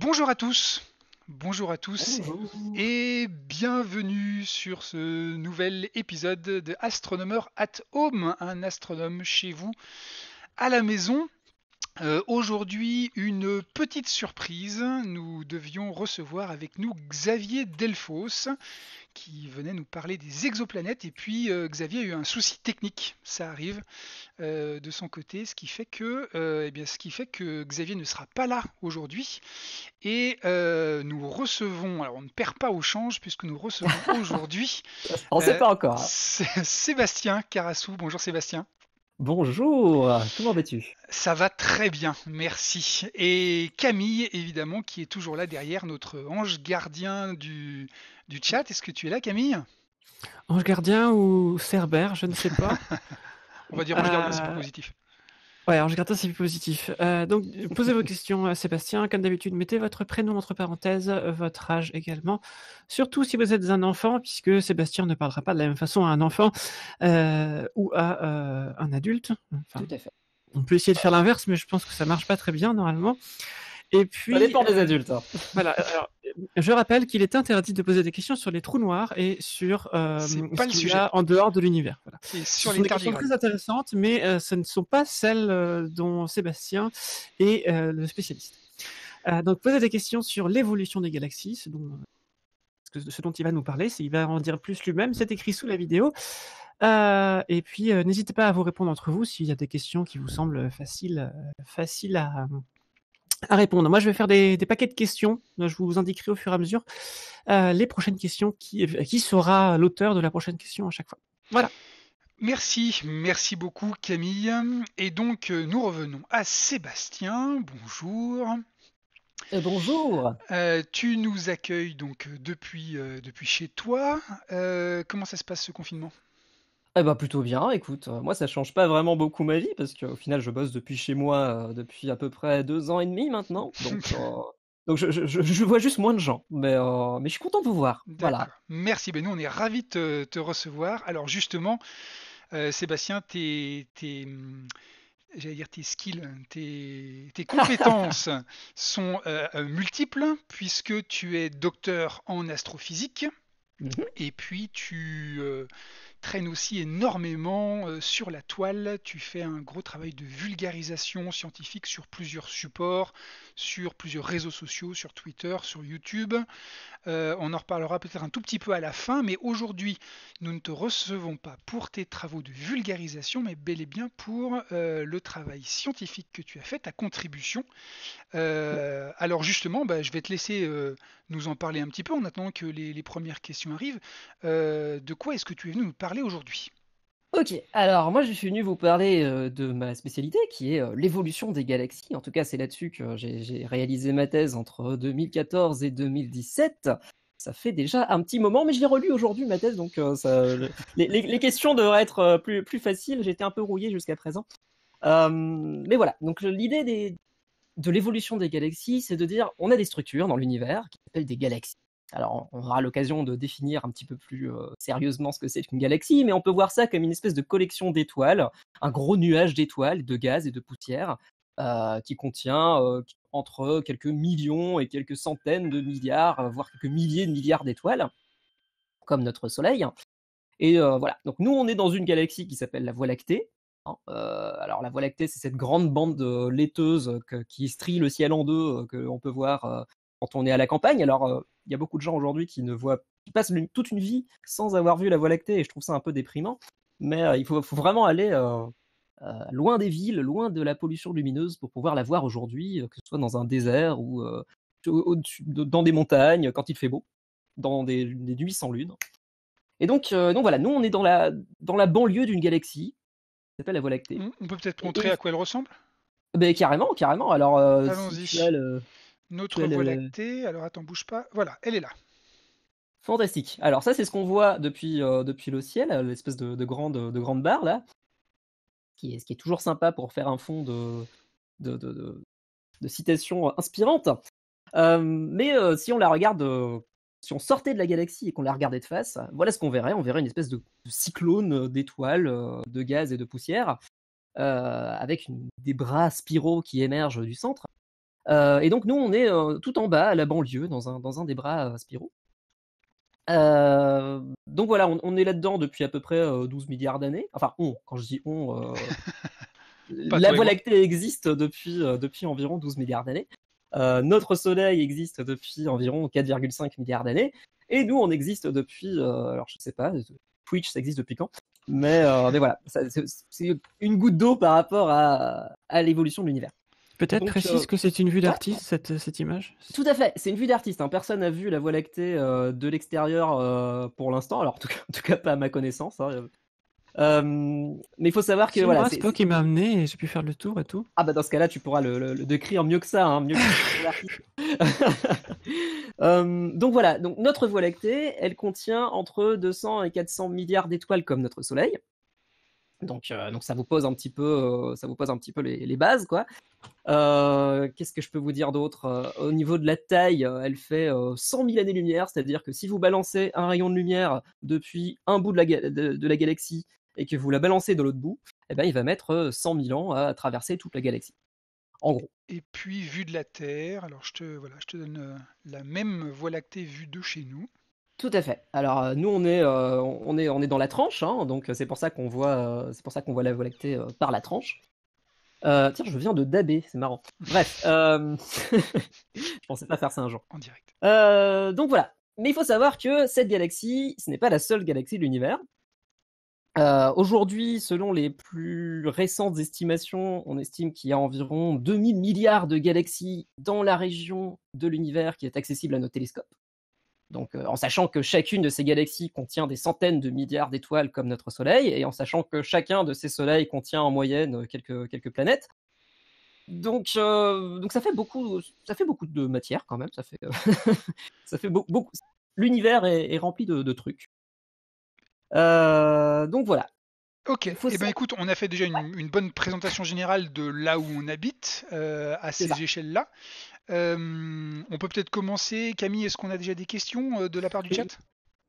Bonjour à tous, bonjour à tous et bienvenue sur ce nouvel épisode de Astronomer at Home, un astronome chez vous à la maison. Euh, aujourd'hui, une petite surprise, nous devions recevoir avec nous Xavier Delfos qui venait nous parler des exoplanètes. Et puis euh, Xavier a eu un souci technique, ça arrive, euh, de son côté, ce qui fait que, euh, eh bien, ce qui fait que Xavier ne sera pas là aujourd'hui. Et nous recevons, alors on ne perd pas au change puisque nous recevons aujourd'hui. on ne sait pas encore. Hein. Sébastien Carassou. Bonjour Sébastien. Bonjour, comment vas-tu Ça va très bien, merci. Et Camille, évidemment, qui est toujours là derrière, notre ange gardien du, du chat. Est-ce que tu es là, Camille Ange gardien ou Cerber je ne sais pas. On va dire Ange gardien, c'est plus euh, positif. Ouais, Ange gardien, c'est plus positif. Euh, donc, posez vos questions à Sébastien. Comme d'habitude, mettez votre prénom entre parenthèses, euh, votre âge également. Surtout si vous êtes un enfant, puisque Sébastien ne parlera pas de la même façon à un enfant ou à un adulte. Tout à fait. On peut essayer de faire l'inverse, mais je pense que ça marche pas très bien normalement. Et puis, ça des euh, adultes. Hein. Voilà. Euh, je rappelle qu'il est interdit de poser des questions sur les trous noirs et sur euh, en dehors de l'univers. Voilà. sur ce sont des questions très intéressantes, mais euh, ce ne sont pas celles dont Sébastien est le spécialiste. donc, poser des questions sur l'évolution des galaxies, ce dont, ce dont, il va nous parler, il va en dire plus lui-même. C'est écrit sous la vidéo. et puis, n'hésitez pas à vous répondre entre vous s'il y a des questions qui vous semblent faciles, faciles à, à répondre. Moi, je vais faire des, paquets de questions. Euh, je vous indiquerai au fur et à mesure euh, les prochaines questions, qui, euh, qui sera l'auteur de la prochaine question à chaque fois. Voilà. Merci, merci beaucoup Camille. Et donc, nous revenons à Sébastien. Bonjour. bonjour. tu nous accueilles donc depuis, depuis chez toi. comment ça se passe ce confinement eh ben plutôt bien, écoute, euh, moi ça change pas vraiment beaucoup ma vie parce qu'au final je bosse depuis chez moi euh, depuis à peu près deux ans et demi maintenant, donc, euh, je, vois juste moins de gens, mais, mais je suis content de vous voir. Voilà. Merci, ben nous on est ravis de te, recevoir. Alors justement, Sébastien, tes, hum, j'allais dire tes skills, tes, compétences sont multiples puisque tu es docteur en astrophysique mm-hmm. et puis tu traîne aussi énormément euh, sur la toile. Tu fais un gros travail de vulgarisation scientifique sur plusieurs supports, sur plusieurs réseaux sociaux, sur Twitter, sur YouTube. Euh, on en reparlera peut-être un tout petit peu à la fin, mais aujourd'hui, nous ne te recevons pas pour tes travaux de vulgarisation, mais bel et bien pour euh, le travail scientifique que tu as fait, ta contribution. Euh, alors justement, bah, je vais te laisser nous en parler un petit peu en attendant que les premières questions arrivent. de quoi est-ce que tu es venu nous parler aujourd'hui Ok, alors moi je suis venu vous parler euh, de ma spécialité qui est euh, l'évolution des galaxies. En tout cas, c'est là-dessus que j'ai réalisé ma thèse entre 2014 et 2017. Ça fait déjà un petit moment, mais je l'ai relu aujourd'hui ma thèse, donc euh, les, questions devraient être plus, plus faciles. J'étais un peu rouillé jusqu'à présent. mais voilà, donc l'idée de l'évolution des galaxies, c'est de dire on a des structures dans l'univers qui s'appellent des galaxies. Alors, on aura l'occasion de définir un petit peu plus euh, sérieusement ce que c'est qu'une galaxie, mais on peut voir ça comme une espèce de collection d'étoiles, un gros nuage d'étoiles, de gaz et de poussière, euh, qui contient euh, entre quelques millions et quelques centaines de milliards, voire quelques milliers de milliards d'étoiles, comme notre Soleil. Et voilà, donc nous, on est dans une galaxie qui s'appelle la Voie lactée. Hein, alors, la Voie lactée, c'est cette grande bande laiteuse qui strie le ciel en deux, que qu'on peut voir quand on est à la campagne. Alors, il y a beaucoup de gens aujourd'hui qui ne voient, qui passent toute une vie sans avoir vu la Voie lactée, et je trouve ça un peu déprimant. Mais euh, il faut, vraiment aller euh, euh, loin des villes, loin de la pollution lumineuse pour pouvoir la voir aujourd'hui, que ce soit dans un désert ou dans des montagnes quand il fait beau, dans des, nuits sans lune. Et donc, donc voilà, nous on est dans la, dans la banlieue d'une galaxie qui s'appelle la Voie lactée. Mmh, on peut peut-être montrer à quoi elle ressemble ben, carrément, carrément. Alors, notre voleté, alors attends, bouge pas. Voilà, elle est là. Fantastique. Alors ça, c'est ce qu'on voit depuis, euh, depuis le ciel, l'espèce de, grande, de barre là, qui est, ce qui est toujours sympa pour faire un fond de, de, de, de citations inspirantes. Euh, mais euh, si on la regarde, si on sortait de la galaxie et qu'on la regardait de face, voilà ce qu'on verrait. On verrait une espèce de, cyclone d'étoiles, de gaz et de poussière, avec des bras spiraux qui émergent du centre. Euh, et donc nous, on est euh, tout en bas, à la banlieue, dans un, dans un des bras euh, Spirou. donc voilà, on, est là-dedans depuis à peu près 12 milliards d'années. Enfin, on, quand je dis on, la Voie lactée existe depuis, depuis environ 12 milliards d'années. notre Soleil existe depuis environ 4,5 milliards d'années. Et nous, on existe depuis, alors je ne sais pas, Twitch, ça existe depuis quand mais, voilà, c'est une goutte d'eau par rapport à, à l'évolution de l'univers. Peut-être précise euh, que c'est une vue d'artiste, cette, image Tout à fait, c'est une vue d'artiste. Hein. Personne n'a vu la Voie lactée euh, de l'extérieur euh, pour l'instant, alors en tout, cas, pas à ma connaissance. Hein. mais il faut savoir que voilà, c'est toi qui m'a amené et j'ai pu faire le tour et tout. Ah bah dans ce cas-là, tu pourras le, décrire mieux que ça, hein, donc voilà, donc notre Voie lactée, elle contient entre 200 et 400 milliards d'étoiles comme notre Soleil. Euh, donc, ça vous pose un petit peu, euh, ça vous pose un petit peu les, bases, quoi. Euh, qu'est-ce que je peux vous dire d'autre Au niveau de la taille, elle fait 100 000 années-lumière, c'est-à-dire que si vous balancez un rayon de lumière depuis un bout de la, de, la galaxie et que vous la balancez de l'autre bout, eh ben, il va mettre 100 000 ans à traverser toute la galaxie. En gros. Et puis, vue de la Terre, alors je te, voilà, je te donne la même Voie lactée vue de chez nous. Tout à fait. Alors euh, nous on est euh, on est on est dans la tranche, hein, donc euh, c'est pour ça qu'on voit c'est pour ça qu'on voit la Voie lactée par la tranche. tiens, je viens de Dabé, c'est marrant. Bref, je pensais pas faire ça un jour. En direct. donc voilà. Mais il faut savoir que cette galaxie, ce n'est pas la seule galaxie de l'univers. Aujourd'hui, selon les plus récentes estimations, on estime qu'il y a environ 2000 milliards de galaxies dans la région de l'univers qui est accessible à nos télescopes. Euh, en sachant que chacune de ces galaxies contient des centaines de milliards d'étoiles comme notre Soleil, et en sachant que chacun de ces soleils contient en moyenne euh, quelques, quelques planètes. Donc, euh, donc ça fait beaucoup, ça fait beaucoup de matière quand même. Ça fait, ça fait beaucoup. L'univers est, rempli de, trucs. donc voilà. Ok, et eh ben, écoute, on a fait déjà une, bonne présentation générale de là où on habite à ces échelles-là. Euh, on peut peut-être commencer. Camille, est-ce qu'on a déjà des questions euh, de la part du chat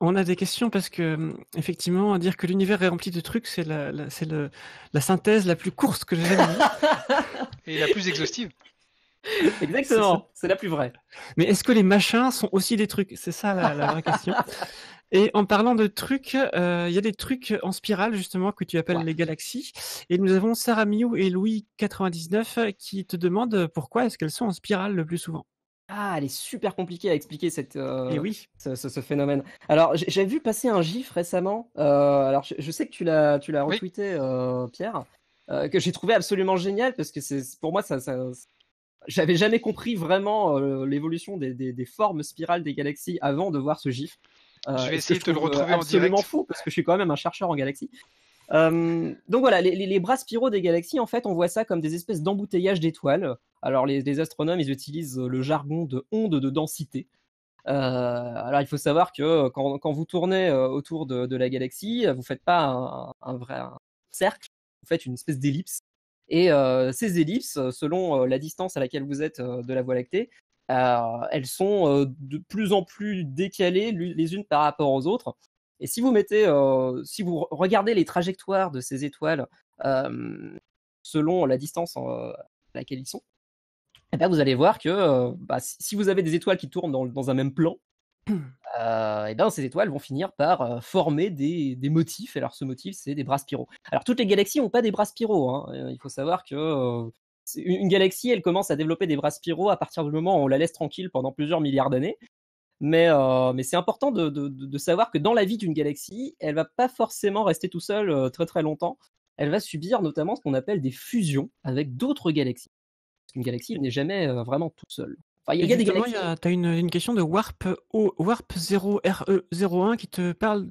on a des questions parce que, hum, effectivement, à dire que l'univers est rempli de trucs, c'est la, c'est le, la synthèse la plus courte que j'ai jamais Et la plus exhaustive. Exactement, c'est la plus vraie. Mais est-ce que les machins sont aussi des trucs C'est ça la vraie question. Et en parlant de trucs, euh, il y a des trucs en spirale justement que tu appelles les galaxies. Et nous avons Sarah Miu et Louis99 euh, qui te demandent pourquoi est-ce qu'elles sont en spirale le plus souvent. Ah, elle est super compliquée à expliquer cette, euh, et oui. ce, phénomène. Alors, j'ai vu passer un gif récemment. alors, je, sais que tu l'as, tu l'as retweeté, Pierre, que j'ai trouvé absolument génial parce que c'est, pour moi, ça, j'avais jamais compris vraiment l'évolution des, formes spirales des galaxies avant de voir ce gif. Euh, je vais essayer de te le euh, retrouver en direct. Absolument fou parce que je suis quand même un chercheur en galaxie. Euh, donc voilà, les, bras spiraux des galaxies, en fait, on voit ça comme des espèces d'embouteillages d'étoiles. Alors les, astronomes, ils utilisent le jargon de ondes de densité. alors il faut savoir que quand, vous tournez autour de, la galaxie, vous ne faites pas un, vrai cercle, vous faites une espèce d'ellipse. Et ces ellipses, selon la distance à laquelle vous êtes de la Voie lactée, euh, elles sont euh, de plus en plus décalées les unes par rapport aux autres. Et si vous mettez, euh, si vous regardez les trajectoires de ces étoiles selon la distance à laquelle ils sont, eh ben, vous allez voir que bah, si vous avez des étoiles qui tournent dans, un même plan, et eh ben, ces étoiles vont finir par former des, motifs. Alors ce motif, c'est des bras spiraux. Alors toutes les galaxies n'ont pas des bras spiraux. Hein. Il faut savoir que une, galaxie, elle commence à développer des bras spiraux à partir du moment où on la laisse tranquille pendant plusieurs milliards d'années. Mais, euh, c'est important de, savoir que dans la vie d'une galaxie, elle va pas forcément rester tout seule euh, très très longtemps. Elle va subir notamment ce qu'on appelle des fusions avec d'autres galaxies. Une galaxie n'est jamais euh, vraiment tout seule. Enfin, y a, des galaxies... Tu as une, question de Warp, Warp 0RE01 qui te parle.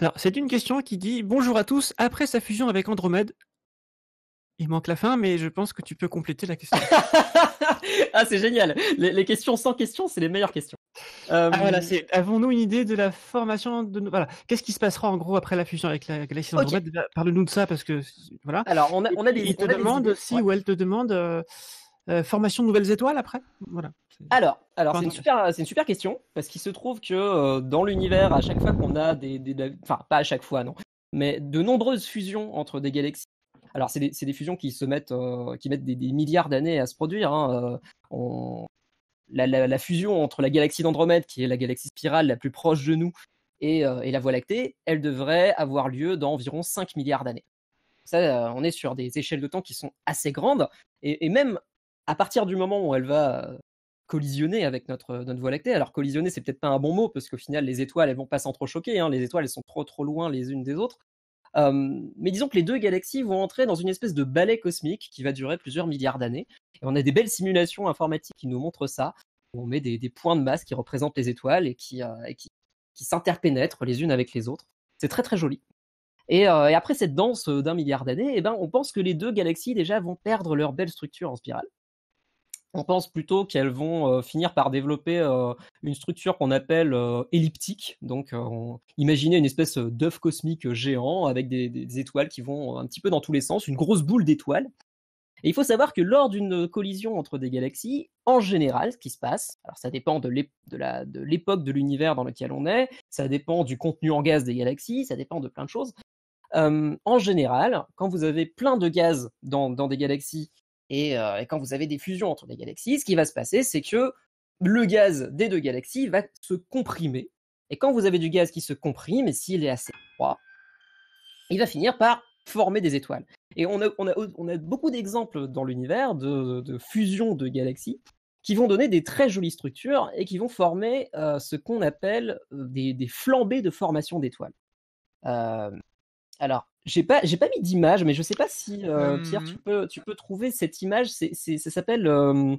Alors, c'est une question qui dit Bonjour à tous. Après sa fusion avec Andromède, il manque la fin, mais je pense que tu peux compléter la question. ah, c'est génial. Les, questions sans questions, c'est les meilleures questions. Euh, ah, voilà, c'est. Avons-nous une idée de la formation de voilà Qu'est-ce qui se passera en gros après la fusion avec la galaxie okay. Parle-nous de ça parce que voilà. Alors on a, des. Il te demande si ou elle te demande euh, euh, formation de nouvelles étoiles après. Voilà. Alors, alors c'est une super, c'est une super question parce qu'il se trouve que dans l'univers, à chaque fois qu'on a des, des, enfin pas à chaque fois non, mais de nombreuses fusions entre des galaxies alors, c'est des, fusions qui se mettent, euh, qui mettent des, milliards d'années à se produire. Hein, euh, la, fusion entre la galaxie d'Andromède, qui est la galaxie spirale la plus proche de nous, et, euh, la Voie lactée, elle devrait avoir lieu dans environ 5 milliards d'années. Ça, on est sur des échelles de temps qui sont assez grandes, et, même à partir du moment où elle va collisionner avec notre, Voie lactée. Alors collisionner, c'est peut-être pas un bon mot, parce qu'au final, les étoiles, elles vont pas s'entrechoquer. Hein. Les étoiles, elles sont trop trop loin les unes des autres. Euh, mais disons que les deux galaxies vont entrer dans une espèce de ballet cosmique qui va durer plusieurs milliards d'années. Et on a des belles simulations informatiques qui nous montrent ça. Où on met des, points de masse qui représentent les étoiles et euh, qui, s'interpénètrent les unes avec les autres. C'est très très joli. Et, euh, après cette danse d'un milliard d'années, eh ben, on pense que les deux galaxies déjà vont perdre leur belle structure en spirale on pense plutôt qu'elles vont euh, finir par développer euh, une structure qu'on appelle euh, elliptique. Donc, imaginez une espèce d'œuf cosmique géant avec des, étoiles qui vont un petit peu dans tous les sens, une grosse boule d'étoiles. Et il faut savoir que lors d'une collision entre des galaxies, en général, ce qui se passe, alors ça dépend de l'époque de l'univers dans lequel on est, ça dépend du contenu en gaz des galaxies, ça dépend de plein de choses. en général, quand vous avez plein de gaz dans des galaxies et, quand vous avez des fusions entre des galaxies, ce qui va se passer, c'est que le gaz des deux galaxies va se comprimer. Et quand vous avez du gaz qui se comprime, et s'il est assez froid, il va finir par former des étoiles. Et on a, beaucoup d'exemples dans l'univers de, de fusions de galaxies qui vont donner des très jolies structures et qui vont former ce qu'on appelle des, flambées de formation d'étoiles. alors, j'ai pas, j'ai pas mis d'image, mais je sais pas si euh, Pierre, hum. tu peux, tu peux trouver cette image. C'est, c'est ça s'appelle euh,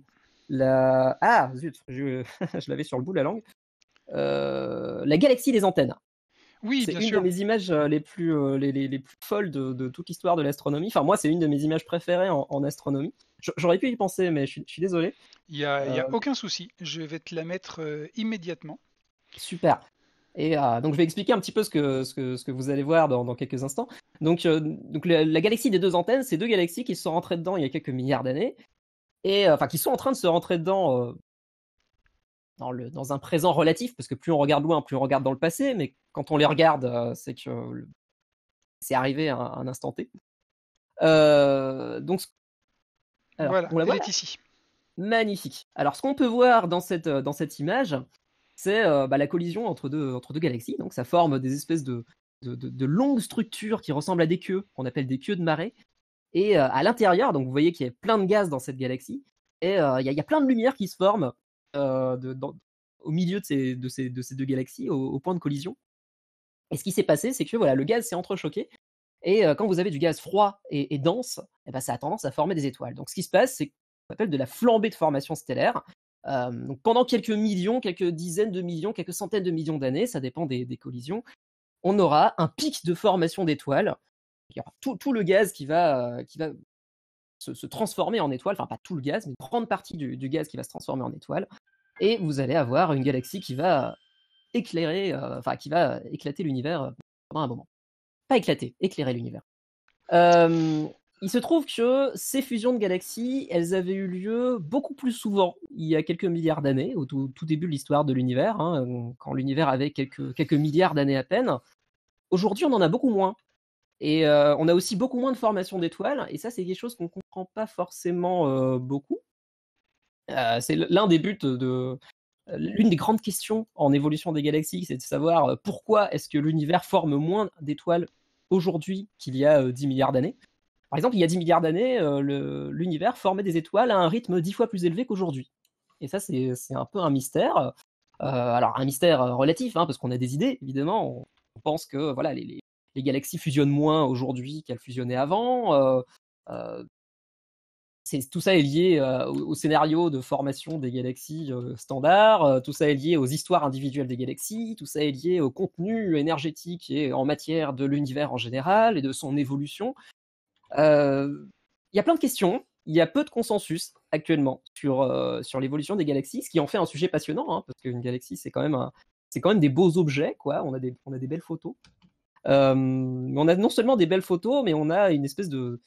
la. Ah zut, je, l'avais sur le bout de la langue. Euh, la galaxie des antennes. Oui, c'est une de mes images les plus, les, les, plus folles de, toute l'histoire de l'astronomie. Enfin, moi, c'est une de mes images préférées en, astronomie. J'aurais pu y penser, mais je suis, désolé. Il n'y a, a aucun souci. Je vais te la mettre immédiatement. Super. Euh, donc je vais expliquer un petit peu ce que, vous allez voir dans, quelques instants. Donc, euh, la, galaxie des deux antennes, c'est deux galaxies qui sont rentrées dedans il y a quelques milliards d'années, et euh, enfin qui sont en train de se rentrer dedans dans, un présent relatif, parce que plus on regarde loin, plus on regarde dans le passé, mais quand on les regarde, c'est que c'est arrivé à un, instant T. donc voilà, on la est ici. Magnifique. Alors ce qu'on peut voir dans cette image, c'est euh, bah, la collision entre deux, galaxies. Donc ça forme des espèces de, longues structures qui ressemblent à des queues, qu'on appelle des queues de marée. Et euh, à l'intérieur, donc vous voyez qu'il y a plein de gaz dans cette galaxie, et euh, il y, a plein de lumière qui se forment au milieu de ces, deux galaxies, au, point de collision. Et ce qui s'est passé, c'est que voilà, le gaz s'est entrechoqué, et quand vous avez du gaz froid et, dense, eh ben, ça a tendance à former des étoiles. Donc ce qui se passe, c'est qu'on appelle de la flambée de formation stellaire, euh, donc pendant quelques millions, quelques dizaines de millions, quelques centaines de millions d'années, ça dépend des, collisions, on aura un pic de formation d'étoiles. Il y aura tout, le gaz qui va, euh, qui va se, transformer en étoile, enfin pas tout le gaz, mais une grande partie du, gaz qui va se transformer en étoile. Et vous allez avoir une galaxie qui va éclairer, euh, enfin qui va éclater l'univers pendant un moment. Pas éclater, éclairer l'univers. Il se trouve que ces fusions de galaxies, elles avaient eu lieu beaucoup plus souvent il y a quelques milliards d'années, au tout, début de l'histoire de l'univers, hein, quand l'univers avait quelques, quelques milliards d'années à peine. Aujourd'hui, on en a beaucoup moins. Et euh, on a aussi beaucoup moins de formation d'étoiles, et ça, c'est quelque chose qu'on ne comprend pas forcément euh, beaucoup. Euh, c'est l'un des buts de. L'une des grandes questions en évolution des galaxies, c'est de savoir pourquoi est-ce que l'univers forme moins d'étoiles aujourd'hui qu'il y a 10 milliards d'années. Par exemple, il y a 10 milliards d'années, euh, l'univers formait des étoiles à un rythme 10 fois plus élevé qu'aujourd'hui. Et ça, c'est un peu un mystère. Euh, alors, un mystère euh, relatif, hein, parce qu'on a des idées, évidemment. On, pense que voilà, les, galaxies fusionnent moins aujourd'hui qu'elles fusionnaient avant. tout ça est lié au, au, scénario de formation des galaxies standards, tout ça est lié aux histoires individuelles des galaxies, tout ça est lié au contenu énergétique et en matière de l'univers en général et de son évolution. Euh, il y a plein de questions. Il y a peu de consensus actuellement sur, euh, sur l'évolution des galaxies, ce qui en fait un sujet passionnant, hein, parce qu'une galaxie, c'est quand, même c'est quand même des beaux objets, quoi. On a des, on a des belles photos. Euh, on a non seulement des belles photos, mais on a une espèce de,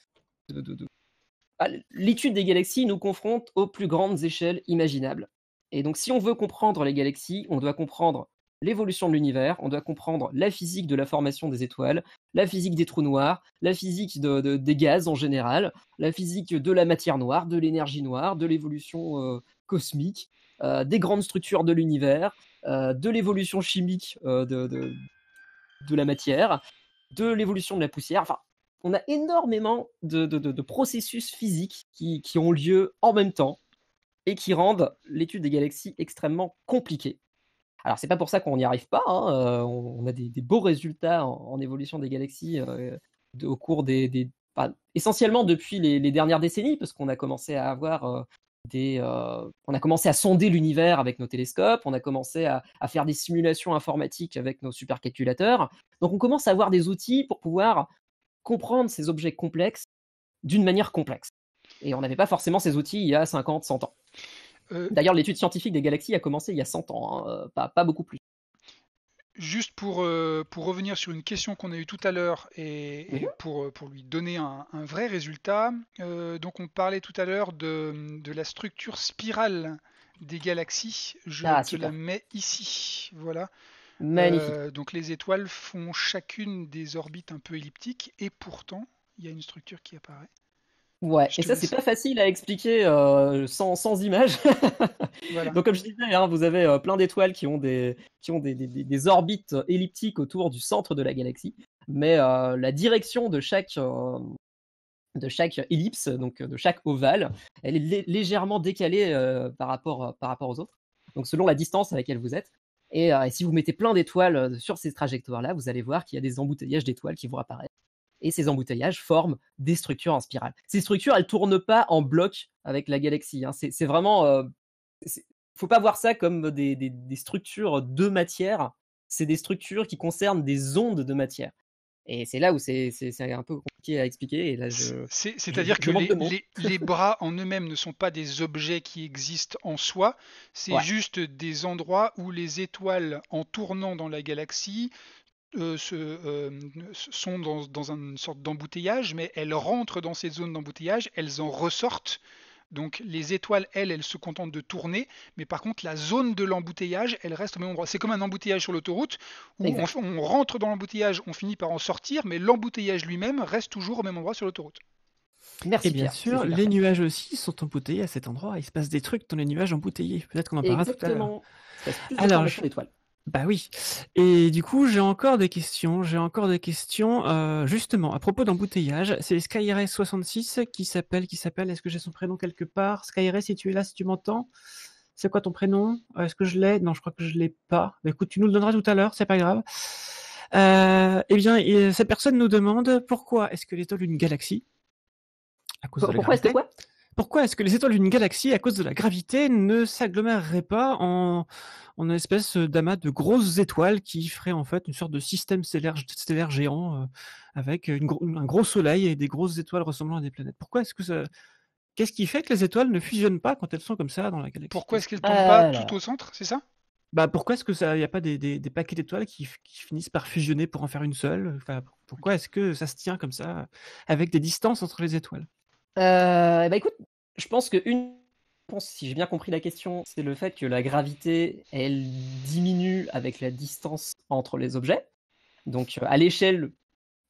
ah, L'étude des galaxies nous confronte aux plus grandes échelles imaginables. Et donc, si on veut comprendre les galaxies, on doit comprendre l'évolution de l'univers, on doit comprendre la physique de la formation des étoiles, la physique des trous noirs, la physique des gaz en général, la physique de la matière noire, de l'énergie noire, de l'évolution euh, cosmique, euh, des grandes structures de l'univers, euh, de l'évolution chimique de, la matière, de l'évolution de la poussière. Enfin, on a énormément de, processus physiques qui, qui ont lieu en même temps et qui rendent l'étude des galaxies extrêmement compliquée. Alors, c'est pas pour ça qu'on n'y arrive pas. Hein, euh, on, a des, beaux résultats en, évolution des galaxies euh, au cours des, essentiellement depuis les, dernières décennies, parce qu'on a commencé à avoir euh, des, on a commencé à sonder l'univers avec nos télescopes, on a commencé à, à, faire des simulations informatiques avec nos supercalculateurs. Donc on commence à avoir des outils pour pouvoir comprendre ces objets complexes d'une manière complexe. Et on n'avait pas forcément ces outils il y a 50, 100 ans. Euh, D'ailleurs, l'étude scientifique des galaxies a commencé il y a 100 ans, hein, euh, pas, beaucoup plus. Juste pour, euh, pour revenir sur une question qu'on a eue tout à l'heure et, pour, pour, lui donner un, vrai résultat, donc on parlait tout à l'heure de, la structure spirale des galaxies. Je ah, la mets ici. Voilà. Magnifique. donc les étoiles font chacune des orbites un peu elliptiques et pourtant il y a une structure qui apparaît. Ouais, et ça, c'est pas facile à expliquer euh, sans, sans image. Donc, comme je disais, hein, vous avez euh, plein d'étoiles qui ont, des, qui ont des, orbites elliptiques autour du centre de la galaxie, mais euh, la direction de chaque, de chaque ellipse, donc de chaque ovale, elle est légèrement décalée par, rapport, par rapport aux autres, donc selon la distance à laquelle vous êtes. et si vous mettez plein d'étoiles sur ces trajectoires-là, vous allez voir qu'il y a des embouteillages d'étoiles qui vont apparaître et ces embouteillages forment des structures en spirale. Ces structures, elles tournent pas en bloc avec la galaxie. Hein. C'est vraiment, euh, faut pas voir ça comme des, structures de matière. C'est des structures qui concernent des ondes de matière. Et c'est là où c'est un peu compliqué à expliquer. c'est-à-dire que les, bras en eux-mêmes ne sont pas des objets qui existent en soi, c'est juste des endroits où les étoiles, en tournant dans la galaxie, euh, se, euh, sont dans, une sorte d'embouteillage, mais elles rentrent dans ces zones d'embouteillage, elles en ressortent. Donc les étoiles, elles, elles se contentent de tourner, mais par contre la zone de l'embouteillage, elle reste au même endroit. C'est comme un embouteillage sur l'autoroute, où on, rentre dans l'embouteillage, on finit par en sortir, mais l'embouteillage lui-même reste toujours au même endroit sur l'autoroute. Merci. Et bien sûr, les nuages aussi sont embouteillés à cet endroit. Il se passe des trucs dans les nuages embouteillés. Peut-être qu'on en parlera tout à l'heure. Alors, je... Bah oui. Et du coup, j'ai encore des questions. J'ai encore des questions. Euh, justement, à propos d'embouteillage, c'est skyray 66 qui s'appelle, qui s'appelle. Est-ce que j'ai son prénom quelque part Skyres, si tu es là, si tu m'entends, c'est quoi ton prénom euh, Est-ce que je l'ai Non, je crois que je l'ai pas. mais bah écoute, tu nous le donneras tout à l'heure, c'est pas grave. Euh, eh bien, cette personne nous demande pourquoi est-ce que l'étoile d'une galaxie À cause Pourquoi quoi pourquoi est-ce que les étoiles d'une galaxie, à cause de la gravité, ne s'aggloméreraient pas en, une espèce d'amas de grosses étoiles qui feraient en fait une sorte de système stellaire, géant euh, avec un gros soleil et des grosses étoiles ressemblant à des planètes Pourquoi est-ce que ça... Qu'est-ce qui fait que les étoiles ne fusionnent pas quand elles sont comme ça dans la galaxie Pourquoi est-ce qu'elles ne tombent pas tout au centre, c'est ça bah pourquoi est-ce que ça, n'y a pas des, paquets d'étoiles qui, finissent par fusionner pour en faire une seule enfin, Pourquoi est-ce que ça se tient comme ça avec des distances entre les étoiles euh, bah, écoute, je pense qu'une réponse, si j'ai bien compris la question, c'est le fait que la gravité, elle diminue avec la distance entre les objets. Donc euh, à l'échelle,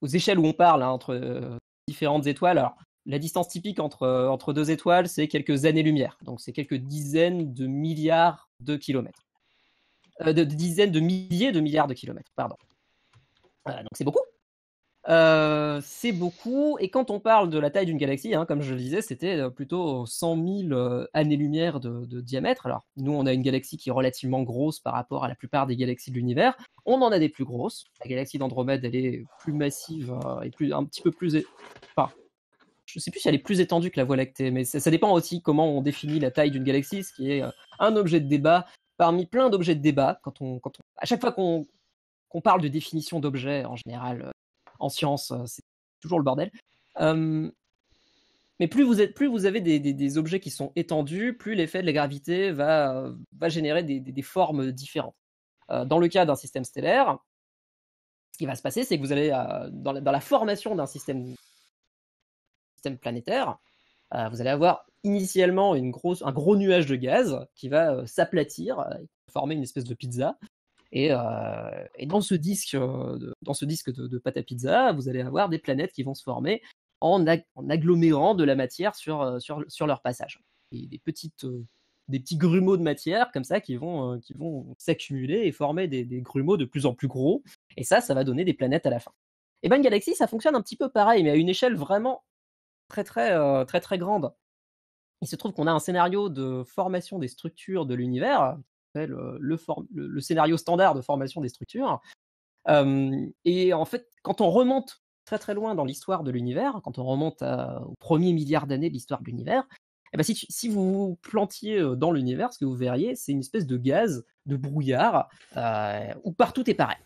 aux échelles où on parle, hein, entre euh, différentes étoiles, alors la distance typique entre, entre deux étoiles, c'est quelques années-lumière. Donc c'est quelques dizaines de milliards de kilomètres. de, dizaines de milliers de milliards de kilomètres, pardon. donc c'est beaucoup. Euh, c'est beaucoup. Et quand on parle de la taille d'une galaxie, hein, comme je le disais, c'était euh, plutôt 100 000 euh, années-lumière de, diamètre. Alors, nous, on a une galaxie qui est relativement grosse par rapport à la plupart des galaxies de l'univers. On en a des plus grosses. La galaxie d'Andromède, elle est plus massive et plus, un petit peu plus. Enfin, je sais plus si elle est plus étendue que la Voie lactée, mais ça, dépend aussi comment on définit la taille d'une galaxie, ce qui est un objet de débat parmi plein d'objets de débat. Quand on, à chaque fois qu'on qu'on parle de définition d'objet en général, en sciences, euh, c'est toujours le bordel. mais plus vous, êtes, plus vous avez des, objets qui sont étendus, plus l'effet de la gravité va, va générer des, formes différentes. Euh, dans le cas d'un système stellaire, ce qui va se passer, c'est que vous allez, euh, dans, la, formation d'un système, système, planétaire, vous allez avoir initialement une grosse, un gros nuage de gaz qui va s'aplatir, former une espèce de pizza. Euh, et, dans ce disque, euh, de, dans ce disque de, pâte à pizza, vous allez avoir des planètes qui vont se former en, agglomérant de la matière euh, sur, sur, leur passage. Et des, petites, des petits grumeaux de matière comme ça qui vont, vont s'accumuler et former des, grumeaux de plus en plus gros. Et ça, ça va donner des planètes à la fin. Et ben galaxie, ça fonctionne un petit peu pareil, mais à une échelle vraiment très très très, très grande. Il se trouve qu'on a un scénario de formation des structures de l'univers appelle euh, le, scénario standard de formation des structures. et en fait, quand on remonte très très loin dans l'histoire de l'univers, quand on remonte aux au premier d'années de l'histoire de l'univers, eh ben, si, vous vous plantiez euh, dans l'univers, ce que vous verriez, c'est une espèce de gaz, de brouillard, euh, où partout est pareil.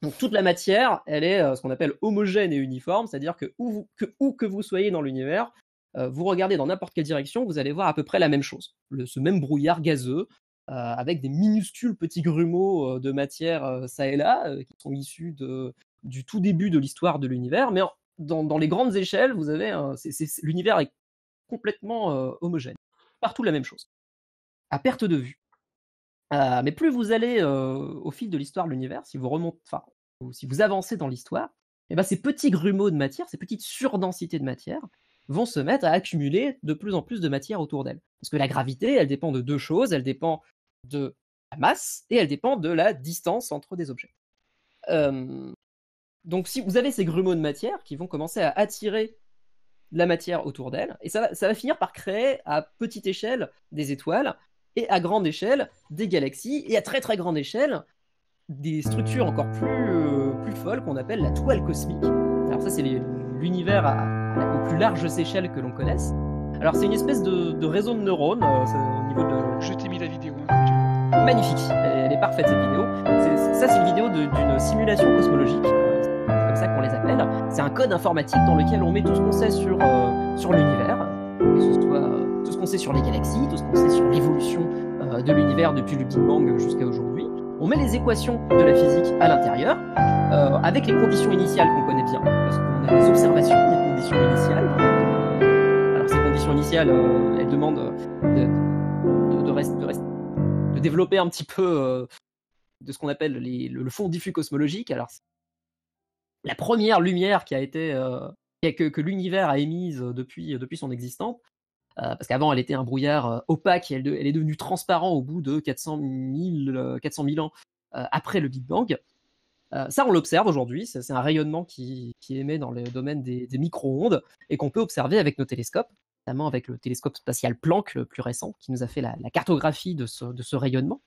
Donc toute la matière, elle est ce qu'on appelle homogène et uniforme, c'est-à-dire que où, que vous soyez dans l'univers, vous regardez dans n'importe quelle direction, vous allez voir à peu près la même chose, ce même brouillard gazeux euh, avec des minuscules petits grumeaux euh, de matière euh, ça et là, qui sont issus du tout début de l'histoire de l'univers. Mais dans, les grandes échelles, vous avez l'univers est complètement homogène. Partout la même chose, à perte de vue. mais plus vous allez au fil de l'histoire de l'univers, si vous remontez, enfin, si vous avancez dans l'histoire, eh ben, ces petits grumeaux de matière, ces petites surdensités de matière, vont se mettre à accumuler de plus en plus de matière autour d'elles. Parce que la gravité, elle dépend de deux choses. Elle dépend de la masse et elle dépend de la distance entre des objets. Euh, donc si vous avez ces grumeaux de matière qui vont commencer à attirer la matière autour d'elle, et ça, va finir par créer à petite échelle des étoiles, et à grande échelle des galaxies, et à très très grande échelle des structures encore plus, euh, plus folles qu'on appelle la toile cosmique. Alors ça c'est l'univers aux plus larges échelles que l'on connaisse. Alors c'est une espèce de, réseau de neurones euh, au niveau de... Je t'ai mis la vidéo, hein, Magnifique, elle, est parfaite cette vidéo. ça c'est une vidéo d'une simulation cosmologique, euh, c'est comme ça qu'on les appelle. C'est un code informatique dans lequel on met tout ce qu'on sait sur, euh, l'univers, soit tout ce qu'on sait sur les galaxies, tout ce qu'on sait sur l'évolution de l'univers depuis le Big Bang jusqu'à aujourd'hui. On met les équations de la physique à l'intérieur, avec les conditions initiales qu'on connaît bien, parce qu'on a des observations des conditions initiales initiale, euh, elle demande euh, de, de, développer un petit peu euh, de ce qu'on appelle le, fond diffus cosmologique. Alors, la première lumière qui a été que, que l'univers a émise depuis, depuis son existence, parce qu'avant elle était un brouillard opaque, elle, est devenue transparent au bout de 400 000, ans après le Big Bang. ça, on l'observe aujourd'hui, c'est un rayonnement qui, émet dans le domaine des micro-ondes et qu'on peut observer avec nos télescopes notamment avec le télescope spatial Planck, le plus récent, qui nous a fait la, cartographie de ce, rayonnement.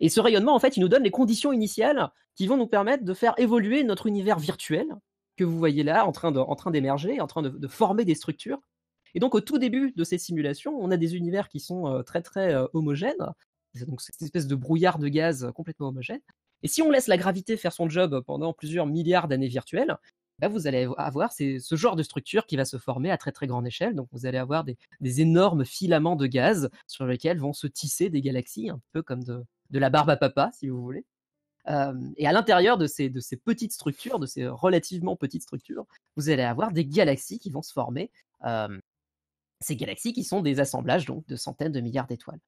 Et ce rayonnement, en fait, il nous donne les conditions initiales qui vont nous permettre de faire évoluer notre univers virtuel, que vous voyez là, en train d'émerger, en train, de, former des structures. Et donc, au tout début de ces simulations, on a des univers qui sont euh, très, très euh, homogènes, donc cette espèce de brouillard de gaz complètement homogène. Et si on laisse la gravité faire son job pendant plusieurs milliards d'années virtuelles, bah, vous allez avoir ce genre de structure qui va se former à très très grande échelle. Donc vous allez avoir des, énormes filaments de gaz sur lesquels vont se tisser des galaxies, un peu comme de, la barbe à papa, si vous voulez. et à l'intérieur de ces, de petites structures, de ces relativement petites structures, vous allez avoir des galaxies qui vont se former. ces galaxies qui sont des assemblages de centaines de milliards d'étoiles.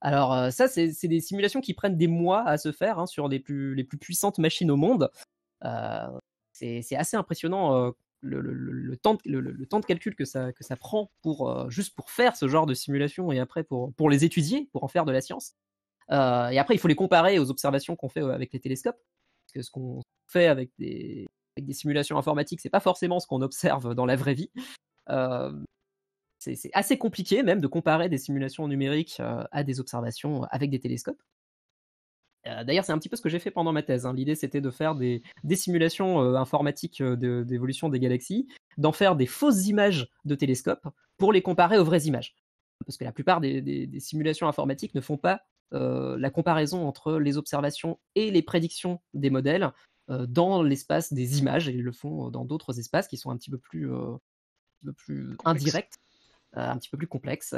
Alors ça, c'est des simulations qui prennent des mois à se faire hein, sur plus, les plus puissantes machines au monde c'est assez impressionnant euh, le, temps de, calcul que ça, prend pour, euh, juste pour faire ce genre de simulation et après pour, les étudier, pour en faire de la science. Euh, et après, il faut les comparer aux observations qu'on fait avec les télescopes. Parce que ce qu'on fait avec des, avec des, simulations informatiques, c'est pas forcément ce qu'on observe dans la vraie vie. c'est assez compliqué même de comparer des simulations numériques à des observations avec des télescopes. Euh, d'ailleurs, c'est un petit peu ce que j'ai fait pendant ma thèse. Hein. L'idée, c'était de faire des, simulations euh, informatiques euh, d'évolution des galaxies, d'en faire des fausses images de télescopes pour les comparer aux vraies images. Parce que la plupart des, simulations informatiques ne font pas la comparaison entre les observations et les prédictions des modèles dans l'espace des images, et ils le font dans d'autres espaces qui sont un petit peu plus, plus indirects, un petit peu plus complexes.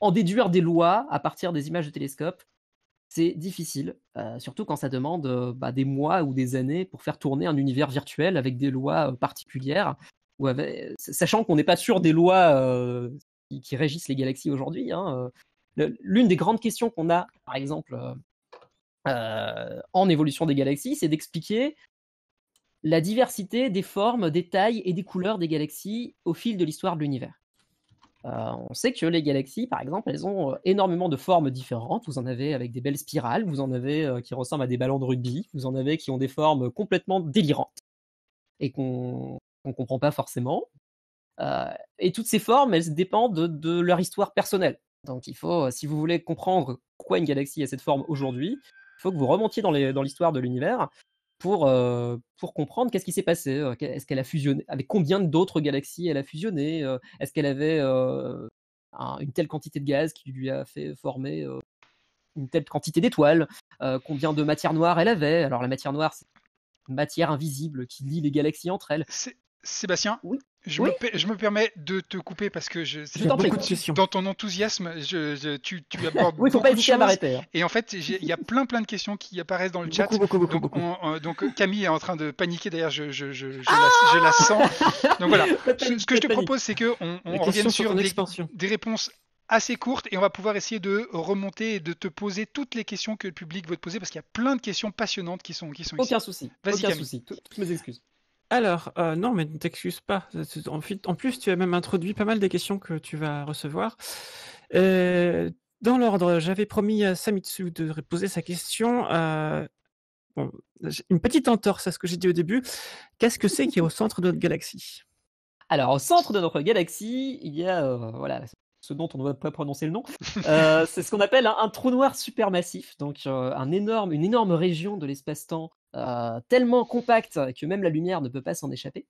en déduire des lois à partir des images de télescopes, c'est difficile, euh, surtout quand ça demande euh, bah, des mois ou des années pour faire tourner un univers virtuel avec des lois particulières, sachant qu'on n'est pas sûr des lois qui, régissent les galaxies aujourd'hui. Hein, l'une des grandes questions qu'on a, par exemple, euh, en évolution des galaxies, c'est d'expliquer la diversité des formes, des tailles et des couleurs des galaxies au fil de l'histoire de l'univers. Euh, on sait que les galaxies, par exemple, elles ont euh, énormément de formes différentes. Vous en avez avec des belles spirales, vous en avez euh, qui ressemblent à des ballons de rugby, vous en avez qui ont des formes complètement délirantes et qu'on ne comprend pas forcément. et toutes ces formes, elles dépendent de, leur histoire personnelle. Donc il faut, si vous voulez comprendre pourquoi une galaxie a cette forme aujourd'hui, il faut que vous remontiez dans l'histoire de l'univers pour, pour comprendre qu'est-ce qui s'est passé. Est-ce qu'elle a fusionné Avec combien d'autres galaxies elle a fusionné Est-ce qu'elle avait une telle quantité de gaz qui lui a fait former une telle quantité d'étoiles Combien de matière noire elle avait Alors la matière noire, c'est une matière invisible qui lie les galaxies entre elles. Sébastien, oui je, me, permets de te couper parce que je, beaucoup de dans ton enthousiasme, je, je tu, tu, abordes oui, faut pas de choses. m'arrêter. Hein. et en fait, il y a plein plein de questions qui apparaissent dans le chat. Beaucoup, donc, donc, Camille est en train de paniquer. D'ailleurs, je, ah la, sens. Donc voilà. ce que je te propose, c'est qu'on on, revienne sur des, réponses assez courtes et on va pouvoir essayer de remonter et de te poser toutes les questions que le public veut te poser parce qu'il y a plein de questions passionnantes qui sont qui sont Aucun ici. souci. Aucun Camille. souci. Toutes mes excuses. Alors, euh, non, mais ne t'excuse pas. Euh, en plus, tu as même introduit pas mal des questions que tu vas recevoir. Euh, dans l'ordre, j'avais promis à Samitsu de poser sa question. une petite entorse à ce que j'ai dit au début. Qu'est-ce que c'est qui est au centre de notre galaxie Alors, au centre de notre galaxie, il y a voilà, ce dont on ne va pas prononcer le nom, euh, c'est ce qu'on appelle un, trou noir supermassif, donc euh, un énorme, une énorme région de l'espace-temps euh, tellement compacte que même la lumière ne peut pas s'en échapper.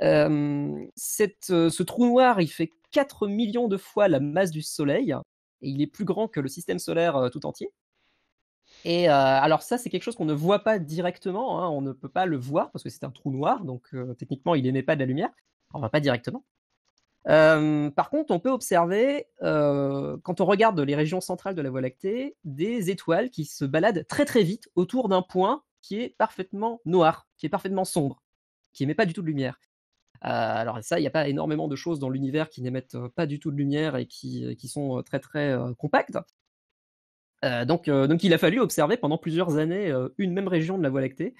ce trou noir, il fait 4 millions de fois la masse du Soleil, et il est plus grand que le système solaire tout entier. Et alors ça, c'est quelque chose qu'on ne voit pas directement, hein. on ne peut pas le voir parce que c'est un trou noir, donc techniquement, il n'émet pas de la lumière, on voit pas directement par contre, on peut observer, quand on regarde les régions centrales de la Voie lactée, des étoiles qui se baladent très très vite autour d'un point qui est parfaitement noir, qui est parfaitement sombre, qui n'émet pas du tout de lumière. alors ça, il n'y a pas énormément de choses dans l'univers qui n'émettent pas du tout de lumière et qui, sont très très compactes. donc il a fallu observer pendant plusieurs années une même région de la Voie lactée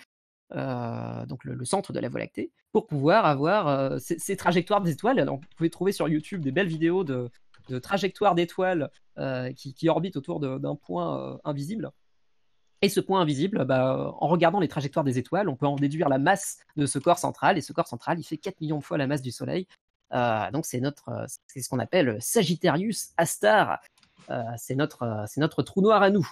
euh, donc le, centre de la Voie lactée, pour pouvoir avoir euh, ces, trajectoires des étoiles. vous pouvez trouver sur YouTube des belles vidéos de, trajectoires d'étoiles euh, qui, orbitent autour d'un point invisible. Et ce point invisible, bah, en regardant les trajectoires des étoiles, on peut en déduire la masse de ce corps central. Et ce corps central, il fait 4 millions de fois la masse du Soleil. donc c'est notre, ce qu'on appelle Sagittarius Astar. c'est notre, c'est notre trou noir à nous.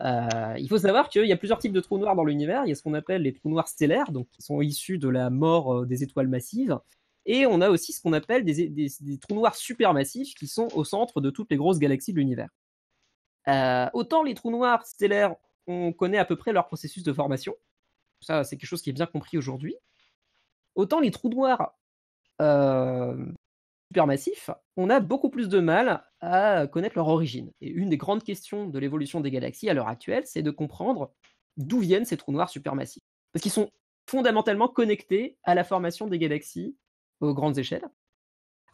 Euh, il faut savoir qu'il y a plusieurs types de trous noirs dans l'univers. Il y a ce qu'on appelle les trous noirs stellaires, donc qui sont issus de la mort euh, des étoiles massives. Et on a aussi ce qu'on appelle des, trous noirs supermassifs qui sont au centre de toutes les grosses galaxies de l'univers. Euh, autant les trous noirs stellaires, on connaît à peu près leur processus de formation. Ça, c'est quelque chose qui est bien compris aujourd'hui. Autant les trous noirs supermassifs, on a beaucoup plus de mal à connaître leur origine. Et une des grandes questions de l'évolution des galaxies à l'heure actuelle, c'est de comprendre d'où viennent ces trous noirs supermassifs. Parce qu'ils sont fondamentalement connectés à la formation des galaxies aux grandes échelles.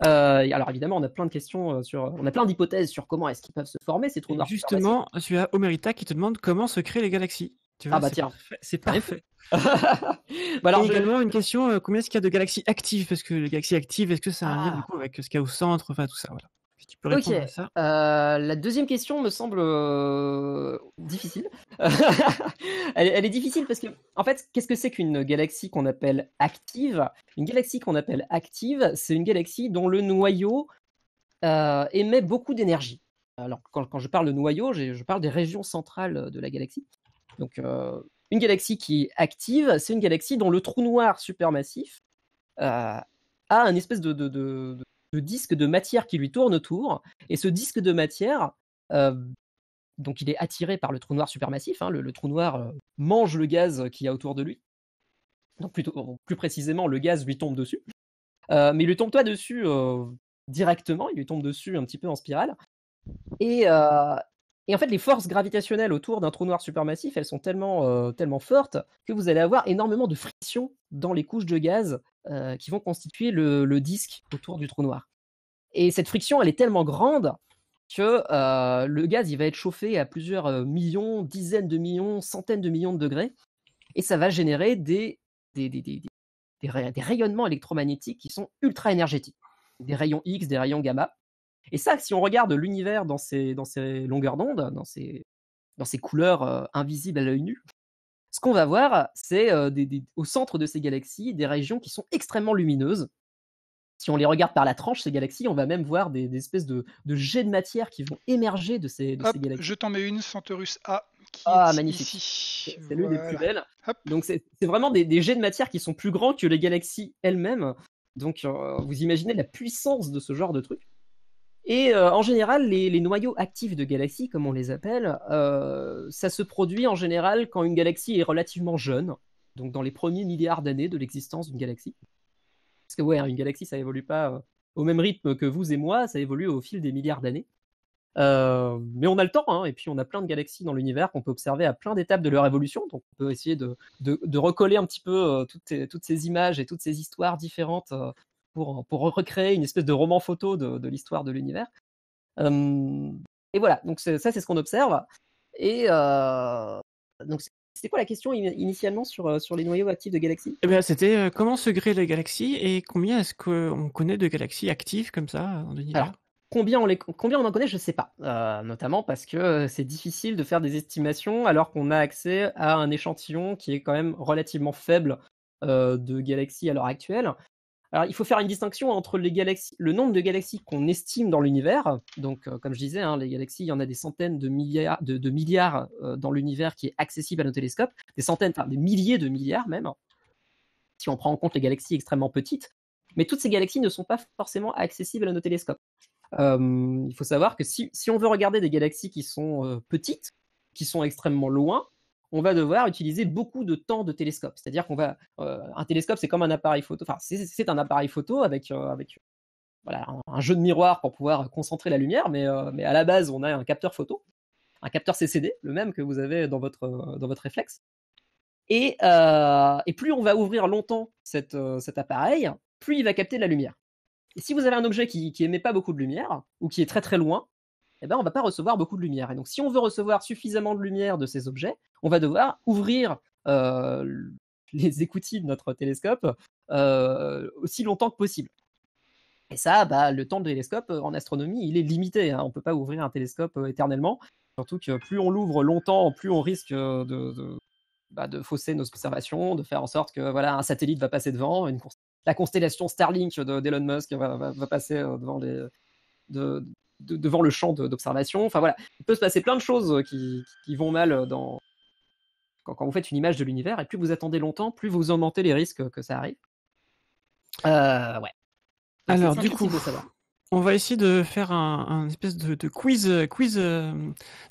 Euh, alors évidemment, on a plein de questions euh, sur, on a plein d'hypothèses sur comment est-ce qu'ils peuvent se former ces trous noirs. Justement, tu as Omerita qui te demande comment se créent les galaxies ah bah tiens, c'est parfait. bah alors, également une question euh, combien est-ce qu'il y a de galaxies actives Parce que les galaxies actives, est-ce que ça a un lien avec euh, ce qu'il y a au centre Enfin, tout ça, voilà. Si tu peux répondre à ça. Euh, la deuxième question me semble difficile. elle, est difficile parce que, en fait, qu'est-ce que c'est qu'une galaxie qu'on appelle active Une galaxie qu'on appelle active, c'est une galaxie dont le noyau émet beaucoup d'énergie. Alors, quand, quand, je parle de noyau, je parle des régions centrales de la galaxie. Donc, euh, une galaxie qui est active, c'est une galaxie dont le trou noir supermassif euh, a un espèce de, disque de matière qui lui tourne autour. Et ce disque de matière euh, donc il est attiré par le trou noir supermassif. Hein, le, trou noir mange le gaz qu'il y a autour de lui. Donc plutôt, plus précisément, le gaz lui tombe dessus. mais il lui tombe pas dessus directement, il lui tombe dessus un petit peu en spirale. Et, et en fait, les forces gravitationnelles autour d'un trou noir supermassif, elles sont tellement, euh, tellement fortes que vous allez avoir énormément de friction dans les couches de gaz euh, qui vont constituer le, disque autour du trou noir. Et cette friction, elle est tellement grande que euh, le gaz, il va être chauffé à plusieurs millions, dizaines de millions, centaines de millions de degrés, et ça va générer des, des rayonnements électromagnétiques qui sont ultra énergétiques. Des rayons X, des rayons gamma, et ça, si on regarde l'univers dans ses, dans longueurs d'onde, dans ses, dans couleurs invisibles à l'œil nu, ce qu'on va voir, c'est au centre de ces galaxies des régions qui sont extrêmement lumineuses. Si on les regarde par la tranche, ces galaxies, on va même voir des, espèces de, jets de matière qui vont émerger de ces, de galaxies. Je t'en mets une, Centaurus A, qui ah, magnifique. C'est l'une des plus belles. Donc c'est vraiment des, jets de matière qui sont plus grands que les galaxies elles-mêmes. Donc vous imaginez la puissance de ce genre de truc. Et euh, en général, les, noyaux actifs de galaxies, comme on les appelle, euh, ça se produit en général quand une galaxie est relativement jeune, donc dans les premiers milliards d'années de l'existence d'une galaxie. Parce que ouais, hein, une galaxie, ça évolue pas euh, au même rythme que vous et moi, ça évolue au fil des milliards d'années. mais on a le temps, hein, et puis on a plein de galaxies dans l'univers qu'on peut observer à plein d'étapes de leur évolution. Donc on peut essayer de, recoller un petit peu toutes, ces images et toutes ces histoires différentes euh, pour, recréer une espèce de roman photo de, l'histoire de l'univers. et voilà, donc ça c'est ce qu'on observe. Et euh, donc c'était quoi la question initialement euh, sur, les noyaux actifs de galaxies eh C'était comment se gréent les galaxies et combien est-ce qu'on connaît de galaxies actives comme ça dans l'univers combien on, en connaît, je ne sais pas. notamment parce que c'est difficile de faire des estimations alors qu'on a accès à un échantillon qui est quand même relativement faible de galaxies à l'heure actuelle il faut faire une distinction entre les galaxies, le nombre de galaxies qu'on estime dans l'univers. Donc, euh, comme je disais, hein, les galaxies, il y en a des centaines de milliards, euh, dans l'univers qui est accessible à nos télescopes, des centaines, enfin des milliers de milliards même, si on prend en compte les galaxies extrêmement petites. Mais toutes ces galaxies ne sont pas forcément accessibles à nos télescopes. Euh, il faut savoir que si, on veut regarder des galaxies qui sont petites, qui sont extrêmement loin, on va devoir utiliser beaucoup de temps de télescope. C'est-à-dire qu'on va, euh, un télescope, c'est comme un appareil photo. Enfin, c'est un appareil photo avec, euh, avec voilà, un, jeu de miroir pour pouvoir concentrer la lumière, mais, euh, mais à la base, on a un capteur photo, un capteur CCD, le même que vous avez dans votre, dans votre réflexe. Et, et plus on va ouvrir longtemps cette, cet appareil, plus il va capter de la lumière. Et si vous avez un objet qui n'émet pas beaucoup de lumière, ou qui est très très loin, eh ben, on ne va pas recevoir beaucoup de lumière. Et donc, si on veut recevoir suffisamment de lumière de ces objets, on va devoir ouvrir euh, les écoutilles de notre télescope euh, aussi longtemps que possible. Et ça, bah, le temps de télescope euh, en astronomie, il est limité. Hein. On ne peut pas ouvrir un télescope éternellement. Surtout que plus on l'ouvre longtemps, plus on risque bah, de, fausser nos observations, de faire en sorte que voilà, un satellite va passer devant, la constellation Starlink d'Elon Musk va, passer devant les, devant le champ d'observation. Enfin voilà, il peut se passer plein de choses euh, qui, vont mal euh, dans... quand, vous faites une image de l'univers, et plus vous attendez longtemps, plus vous augmentez les risques que ça arrive. Euh, ouais. Ah, Alors, Alors du coup, on va essayer de faire un, espèce de, quiz, quiz, euh,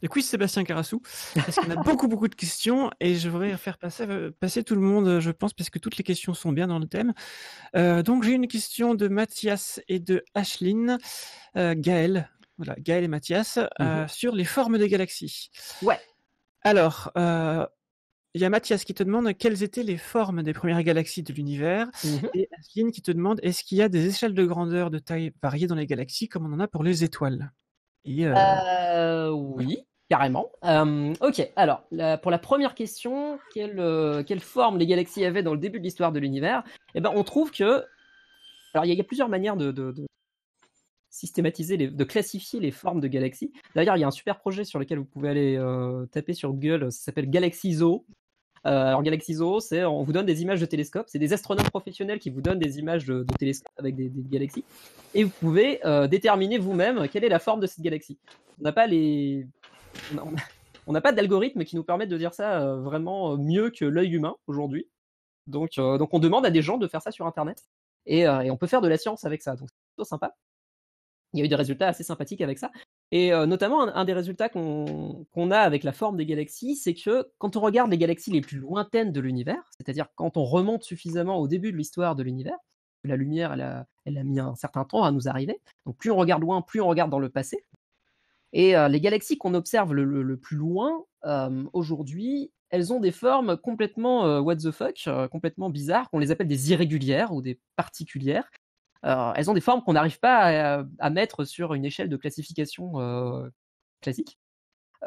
de quiz Sébastien Carassou, parce qu'on a beaucoup beaucoup de questions et je voudrais faire passer, tout le monde, je pense, parce que toutes les questions sont bien dans le thème. Euh, donc j'ai une question de Mathias et de Ashlyn euh, Gaël, voilà, Gaël et Mathias, euh, mhm. sur les formes des galaxies. Ouais. Alors, il y a Mathias qui te demande quelles étaient les formes des premières galaxies de l'univers. Mhm. Et Asline qui te demande est-ce qu'il y a des échelles de grandeur de taille variées dans les galaxies comme on en a pour les étoiles euh, euh, Oui, carrément. Euh, ok, alors pour la première question, quelle, quelle, forme les galaxies avaient dans le début de l'histoire de l'univers Eh ben, on trouve que. Alors, il y, a plusieurs manières de, systématiser, de classifier les formes de galaxies. D'ailleurs, il y a un super projet sur lequel vous pouvez aller taper sur Google, ça s'appelle Galaxy Zoo. Euh, alors Galaxy Zoo, c'est on vous donne des images de télescopes, c'est des astronomes professionnels qui vous donnent des images de, télescopes avec des, galaxies, et vous pouvez euh, déterminer vous-même quelle est la forme de cette galaxie. On n'a pas les... On n'a pas d'algorithme qui nous permette de dire ça euh, vraiment mieux que l'œil humain aujourd'hui. Donc, donc on demande à des gens de faire ça sur Internet. Et, et on peut faire de la science avec ça. Donc c'est plutôt sympa. Il y a eu des résultats assez sympathiques avec ça. Et euh, notamment, un, des résultats qu'on a avec la forme des galaxies, c'est que quand on regarde les galaxies les plus lointaines de l'univers, c'est-à-dire quand on remonte suffisamment au début de l'histoire de l'univers, la lumière, elle a, mis un certain temps à nous arriver. Donc plus on regarde loin, plus on regarde dans le passé. Et euh, les galaxies qu'on observe le, plus loin euh, aujourd'hui, elles ont des formes complètement what the fuck, complètement bizarres, qu'on les appelle des irrégulières ou des particulières, euh, elles ont des formes qu'on n'arrive pas à, mettre sur une échelle de classification euh, classique.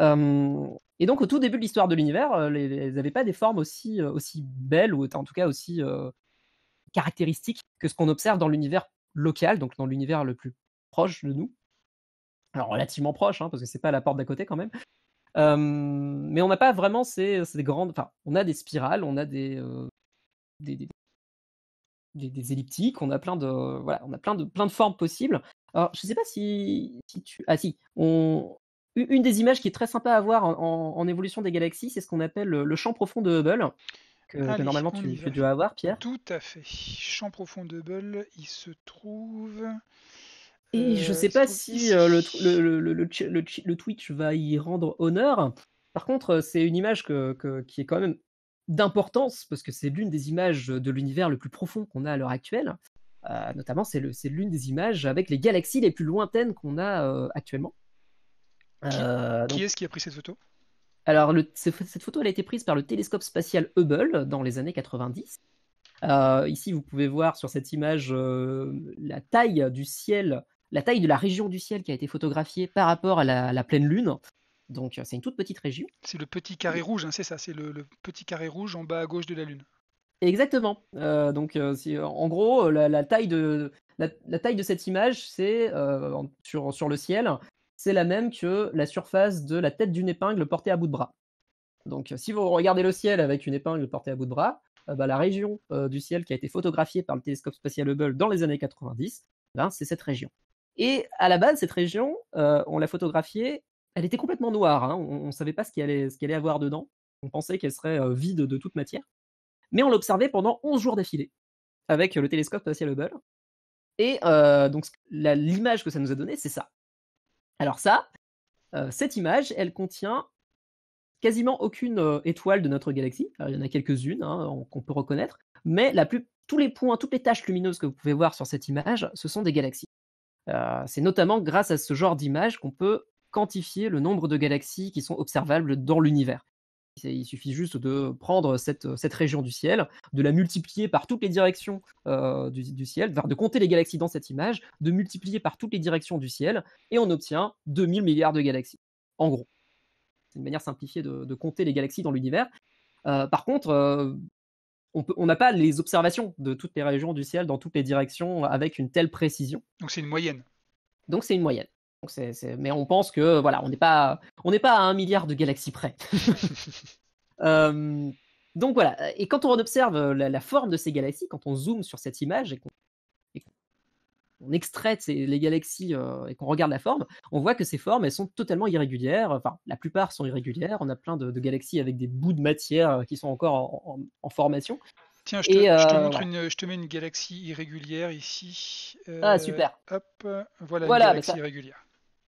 Euh, et donc au tout début de l'histoire de l'univers, elles n'avaient pas des formes aussi, aussi belles ou en tout cas aussi caractéristiques que ce qu'on observe dans l'univers local, donc dans l'univers le plus proche de nous. Alors relativement proche, hein, parce que c'est pas la porte d'à côté quand même. mais on n'a pas vraiment ces, grandes. Enfin, on a des spirales, on a des, des, elliptiques, on a plein de, voilà, on a plein de, plein de formes possibles. Alors, je ne sais pas si, si tu. Ah, si, on... Une des images qui est très sympa à voir en, évolution des galaxies, c'est ce qu'on appelle le, champ profond de Hubble. Que, ah, normalement tu, tu, dois avoir, Pierre. Tout à fait. Champ profond de Hubble, il se trouve. Et je ne euh, sais pas si euh, le, le, le, le, Twitch va y rendre honneur. Par contre, euh, c'est une image que, que, qui est quand même d'importance, parce que c'est l'une des images euh, de l'univers le plus profond qu'on a à l'heure actuelle. Euh, notamment, c'est l'une des images avec les galaxies les plus lointaines qu'on a euh, actuellement. qui, est-ce qui a pris cette photo Alors, cette photo elle a été prise par le télescope spatial Hubble dans les années 90. ici, vous pouvez voir sur cette image la taille du ciel, la taille de la région du ciel qui a été photographiée par rapport à la pleine lune. Donc euh, c'est une toute petite région. C'est le petit carré rouge, hein, c'est ça, c'est le, petit carré rouge en bas à gauche de la Lune. Exactement. Euh, donc euh, en gros la, taille de, la, taille de cette image, c'est sur, le ciel, c'est la même que la surface de la tête d'une épingle portée à bout de bras. Donc si vous regardez le ciel avec une épingle portée à bout de bras, bah, la région du ciel qui a été photographiée par le télescope spatial Hubble dans les années 90, ben, c'est cette région. Et à la base, cette région, on l'a photographiée elle était complètement noire. Hein, on ne savait pas ce qu'il allait, avoir dedans. On pensait qu'elle serait vide de toute matière. Mais on l'observait pendant 11 jours d'affilée avec le télescope spatial Hubble. Et donc l'image que ça nous a donnée, c'est ça. Alors ça, cette image, elle contient quasiment aucune étoile de notre galaxie. il y en a quelques-unes hein, qu'on peut reconnaître, mais tous les points, toutes les taches lumineuses que vous pouvez voir sur cette image, ce sont des galaxies. Euh, c'est notamment grâce à ce genre d'image qu'on peut quantifier le nombre de galaxies qui sont observables dans l'univers. Il suffit juste de prendre cette, cette, région du ciel, de la multiplier par toutes les directions euh, du, ciel, de compter les galaxies dans cette image, de multiplier par toutes les directions du ciel, et on obtient 2000 milliards de galaxies, en gros. C'est une manière simplifiée de, compter les galaxies dans l'univers. Euh, par contre, euh, on n'a pas les observations de toutes les régions du ciel dans toutes les directions avec une telle précision. Donc c'est une moyenne. Donc c'est une moyenne. Mais on pense que voilà, on n'est pas, on n'est pas à un milliard de galaxies près. Euh, donc voilà. Et quand on observe la, forme de ces galaxies, quand on zoome sur cette image et qu'on extraite extrait les galaxies euh, et qu'on regarde la forme, on voit que ces formes, elles sont totalement irrégulières. Enfin, la plupart sont irrégulières. On a plein de, galaxies avec des bouts de matière euh, qui sont encore en, formation. Tiens, je te, une, mets une galaxie irrégulière ici. ah, super. Hop, voilà, une bah, galaxie irrégulière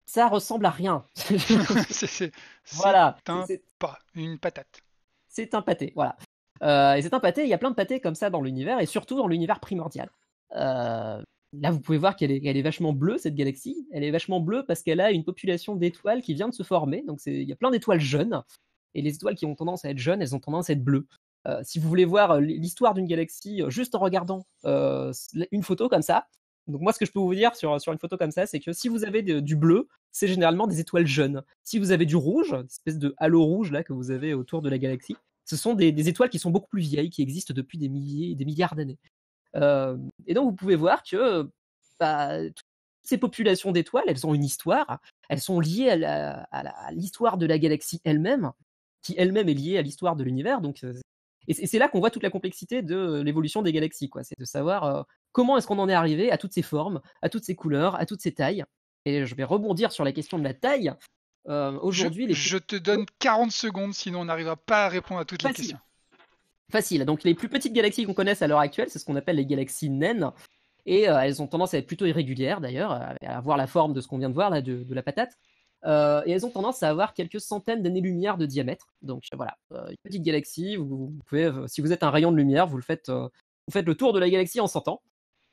ça ressemble à rien. c'est, voilà. Un, pas, une patate. C'est un pâté, voilà. Euh, et c'est un pâté, il y a plein de pâtés comme ça dans l'univers, et surtout dans l'univers primordial. Euh, là, vous pouvez voir qu'elle est, vachement bleue, cette galaxie. Elle est vachement bleue parce qu'elle a une population d'étoiles qui vient de se former. Donc, il y a plein d'étoiles jeunes. Et les étoiles qui ont tendance à être jeunes, elles ont tendance à être bleues. Euh, si vous voulez voir l'histoire d'une galaxie juste en regardant une photo comme ça, donc moi, ce que je peux vous dire sur, une photo comme ça, c'est que si vous avez du bleu, c'est généralement des étoiles jeunes. Si vous avez du rouge, une espèce de halo rouge là que vous avez autour de la galaxie, ce sont des, étoiles qui sont beaucoup plus vieilles, qui existent depuis des milliers et des milliards d'années. Euh, et donc vous pouvez voir que bah, toutes ces populations d'étoiles, elles ont une histoire, elles sont liées à l'histoire de la galaxie elle-même, qui elle-même est liée à l'histoire de l'univers. Donc euh, et c'est là qu'on voit toute la complexité de euh, l'évolution des galaxies, quoi. C'est de savoir euh, comment est-ce qu'on en est arrivé à toutes ces formes, à toutes ces couleurs, à toutes ces tailles. Et je vais rebondir sur la question de la taille. Euh, aujourd'hui, je, te donne 40 secondes, sinon on n'arrivera pas à répondre à toutes les questions. Facile. Donc les plus petites galaxies qu'on connaisse à l'heure actuelle, c'est ce qu'on appelle les galaxies naines. Et elles ont tendance à être plutôt irrégulières d'ailleurs, à avoir la forme de ce qu'on vient de voir là, de la patate. Euh, et elles ont tendance à avoir quelques centaines d'années-lumière de diamètre. Donc euh, voilà, euh, une petite galaxie, vous, pouvez, si vous êtes un rayon de lumière, vous, le faites, vous faites le tour de la galaxie en 100 ans.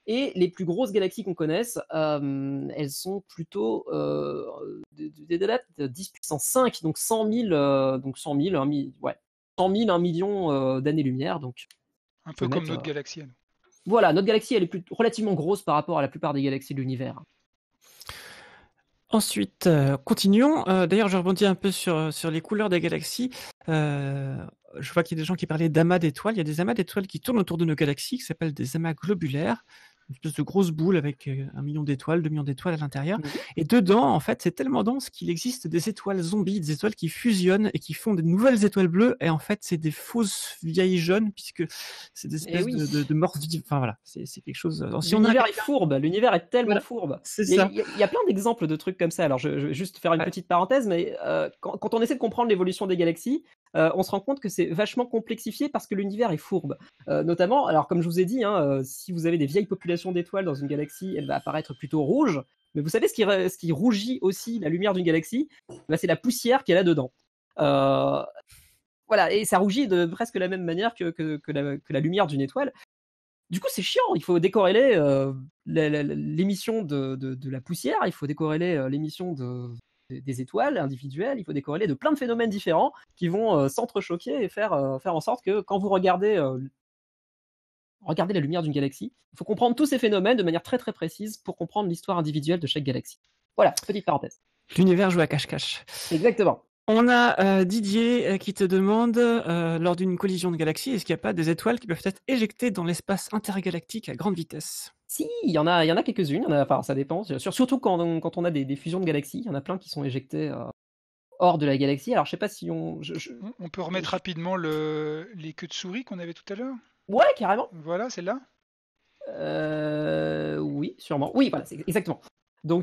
Et les plus grosses galaxies qu'on connaisse, elles sont plutôt des dates de, 10 puissance 5, donc 100 000, donc 1, 1 million d'années-lumière. un peu comme notre galaxie. Voilà, notre galaxie, elle est relativement grosse par rapport à la plupart des galaxies de l'univers. Ensuite, euh, continuons. Euh, d'ailleurs, je rebondis un peu sur, euh, les couleurs des galaxies. je vois qu'il y a des gens qui parlaient d'amas d'étoiles. Il y a des amas d'étoiles qui tournent autour de nos galaxies, qui s'appellent des amas globulaires une espèce de grosse boule avec euh, un million d'étoiles, deux millions d'étoiles à l'intérieur. Mhm. Et dedans, en fait, c'est tellement dense qu'il existe des étoiles zombies, des étoiles qui fusionnent et qui font des nouvelles étoiles bleues. Et en fait, c'est des fausses vieilles jeunes puisque c'est des eh espèces de, de, morts Enfin voilà, c'est quelque chose. Euh, si L'univers est fourbe. L'univers est tellement fourbe. Il y, a plein d'exemples de trucs comme ça. Alors, je, vais juste faire une petite parenthèse, mais euh, quand, on essaie de comprendre l'évolution des galaxies, euh, on se rend compte que c'est vachement complexifié parce que l'univers est fourbe. Euh, notamment, alors comme je vous ai dit, hein, euh, si vous avez des vieilles populations d'étoiles dans une galaxie, elle va apparaître plutôt rouge. Mais vous savez ce qui, rougit aussi la lumière d'une galaxie bah, C'est la poussière qu'elle a dedans. Voilà, et ça rougit de presque la même manière que, la, lumière d'une étoile du coup, c'est chiant. Il faut décorréler l'émission de, la poussière, il faut décorréler l'émission de, des étoiles individuelles, il faut décorréler de plein de phénomènes différents qui vont euh, s'entrechoquer et faire, euh, faire en sorte que quand vous regardez euh, Regardez la lumière d'une galaxie. Il faut comprendre tous ces phénomènes de manière très très précise pour comprendre l'histoire individuelle de chaque galaxie. Voilà, petite parenthèse. L'univers joue à cache-cache. Exactement. On a Didier qui te demande, lors d'une collision de galaxies, est-ce qu'il n'y a pas des étoiles qui peuvent être éjectées dans l'espace intergalactique à grande vitesse si, il y en a, il y en a quelques-unes. Enfin, ça dépend. Surtout quand on, quand on a des, fusions de galaxies, il y en a plein qui sont éjectés euh, hors de la galaxie. Alors, je sais pas si on. On peut remettre rapidement le, les queues de souris qu'on avait tout à l'heure. Ouais, carrément. Voilà, celle là. Euh, oui, sûrement. Oui, voilà, exactement.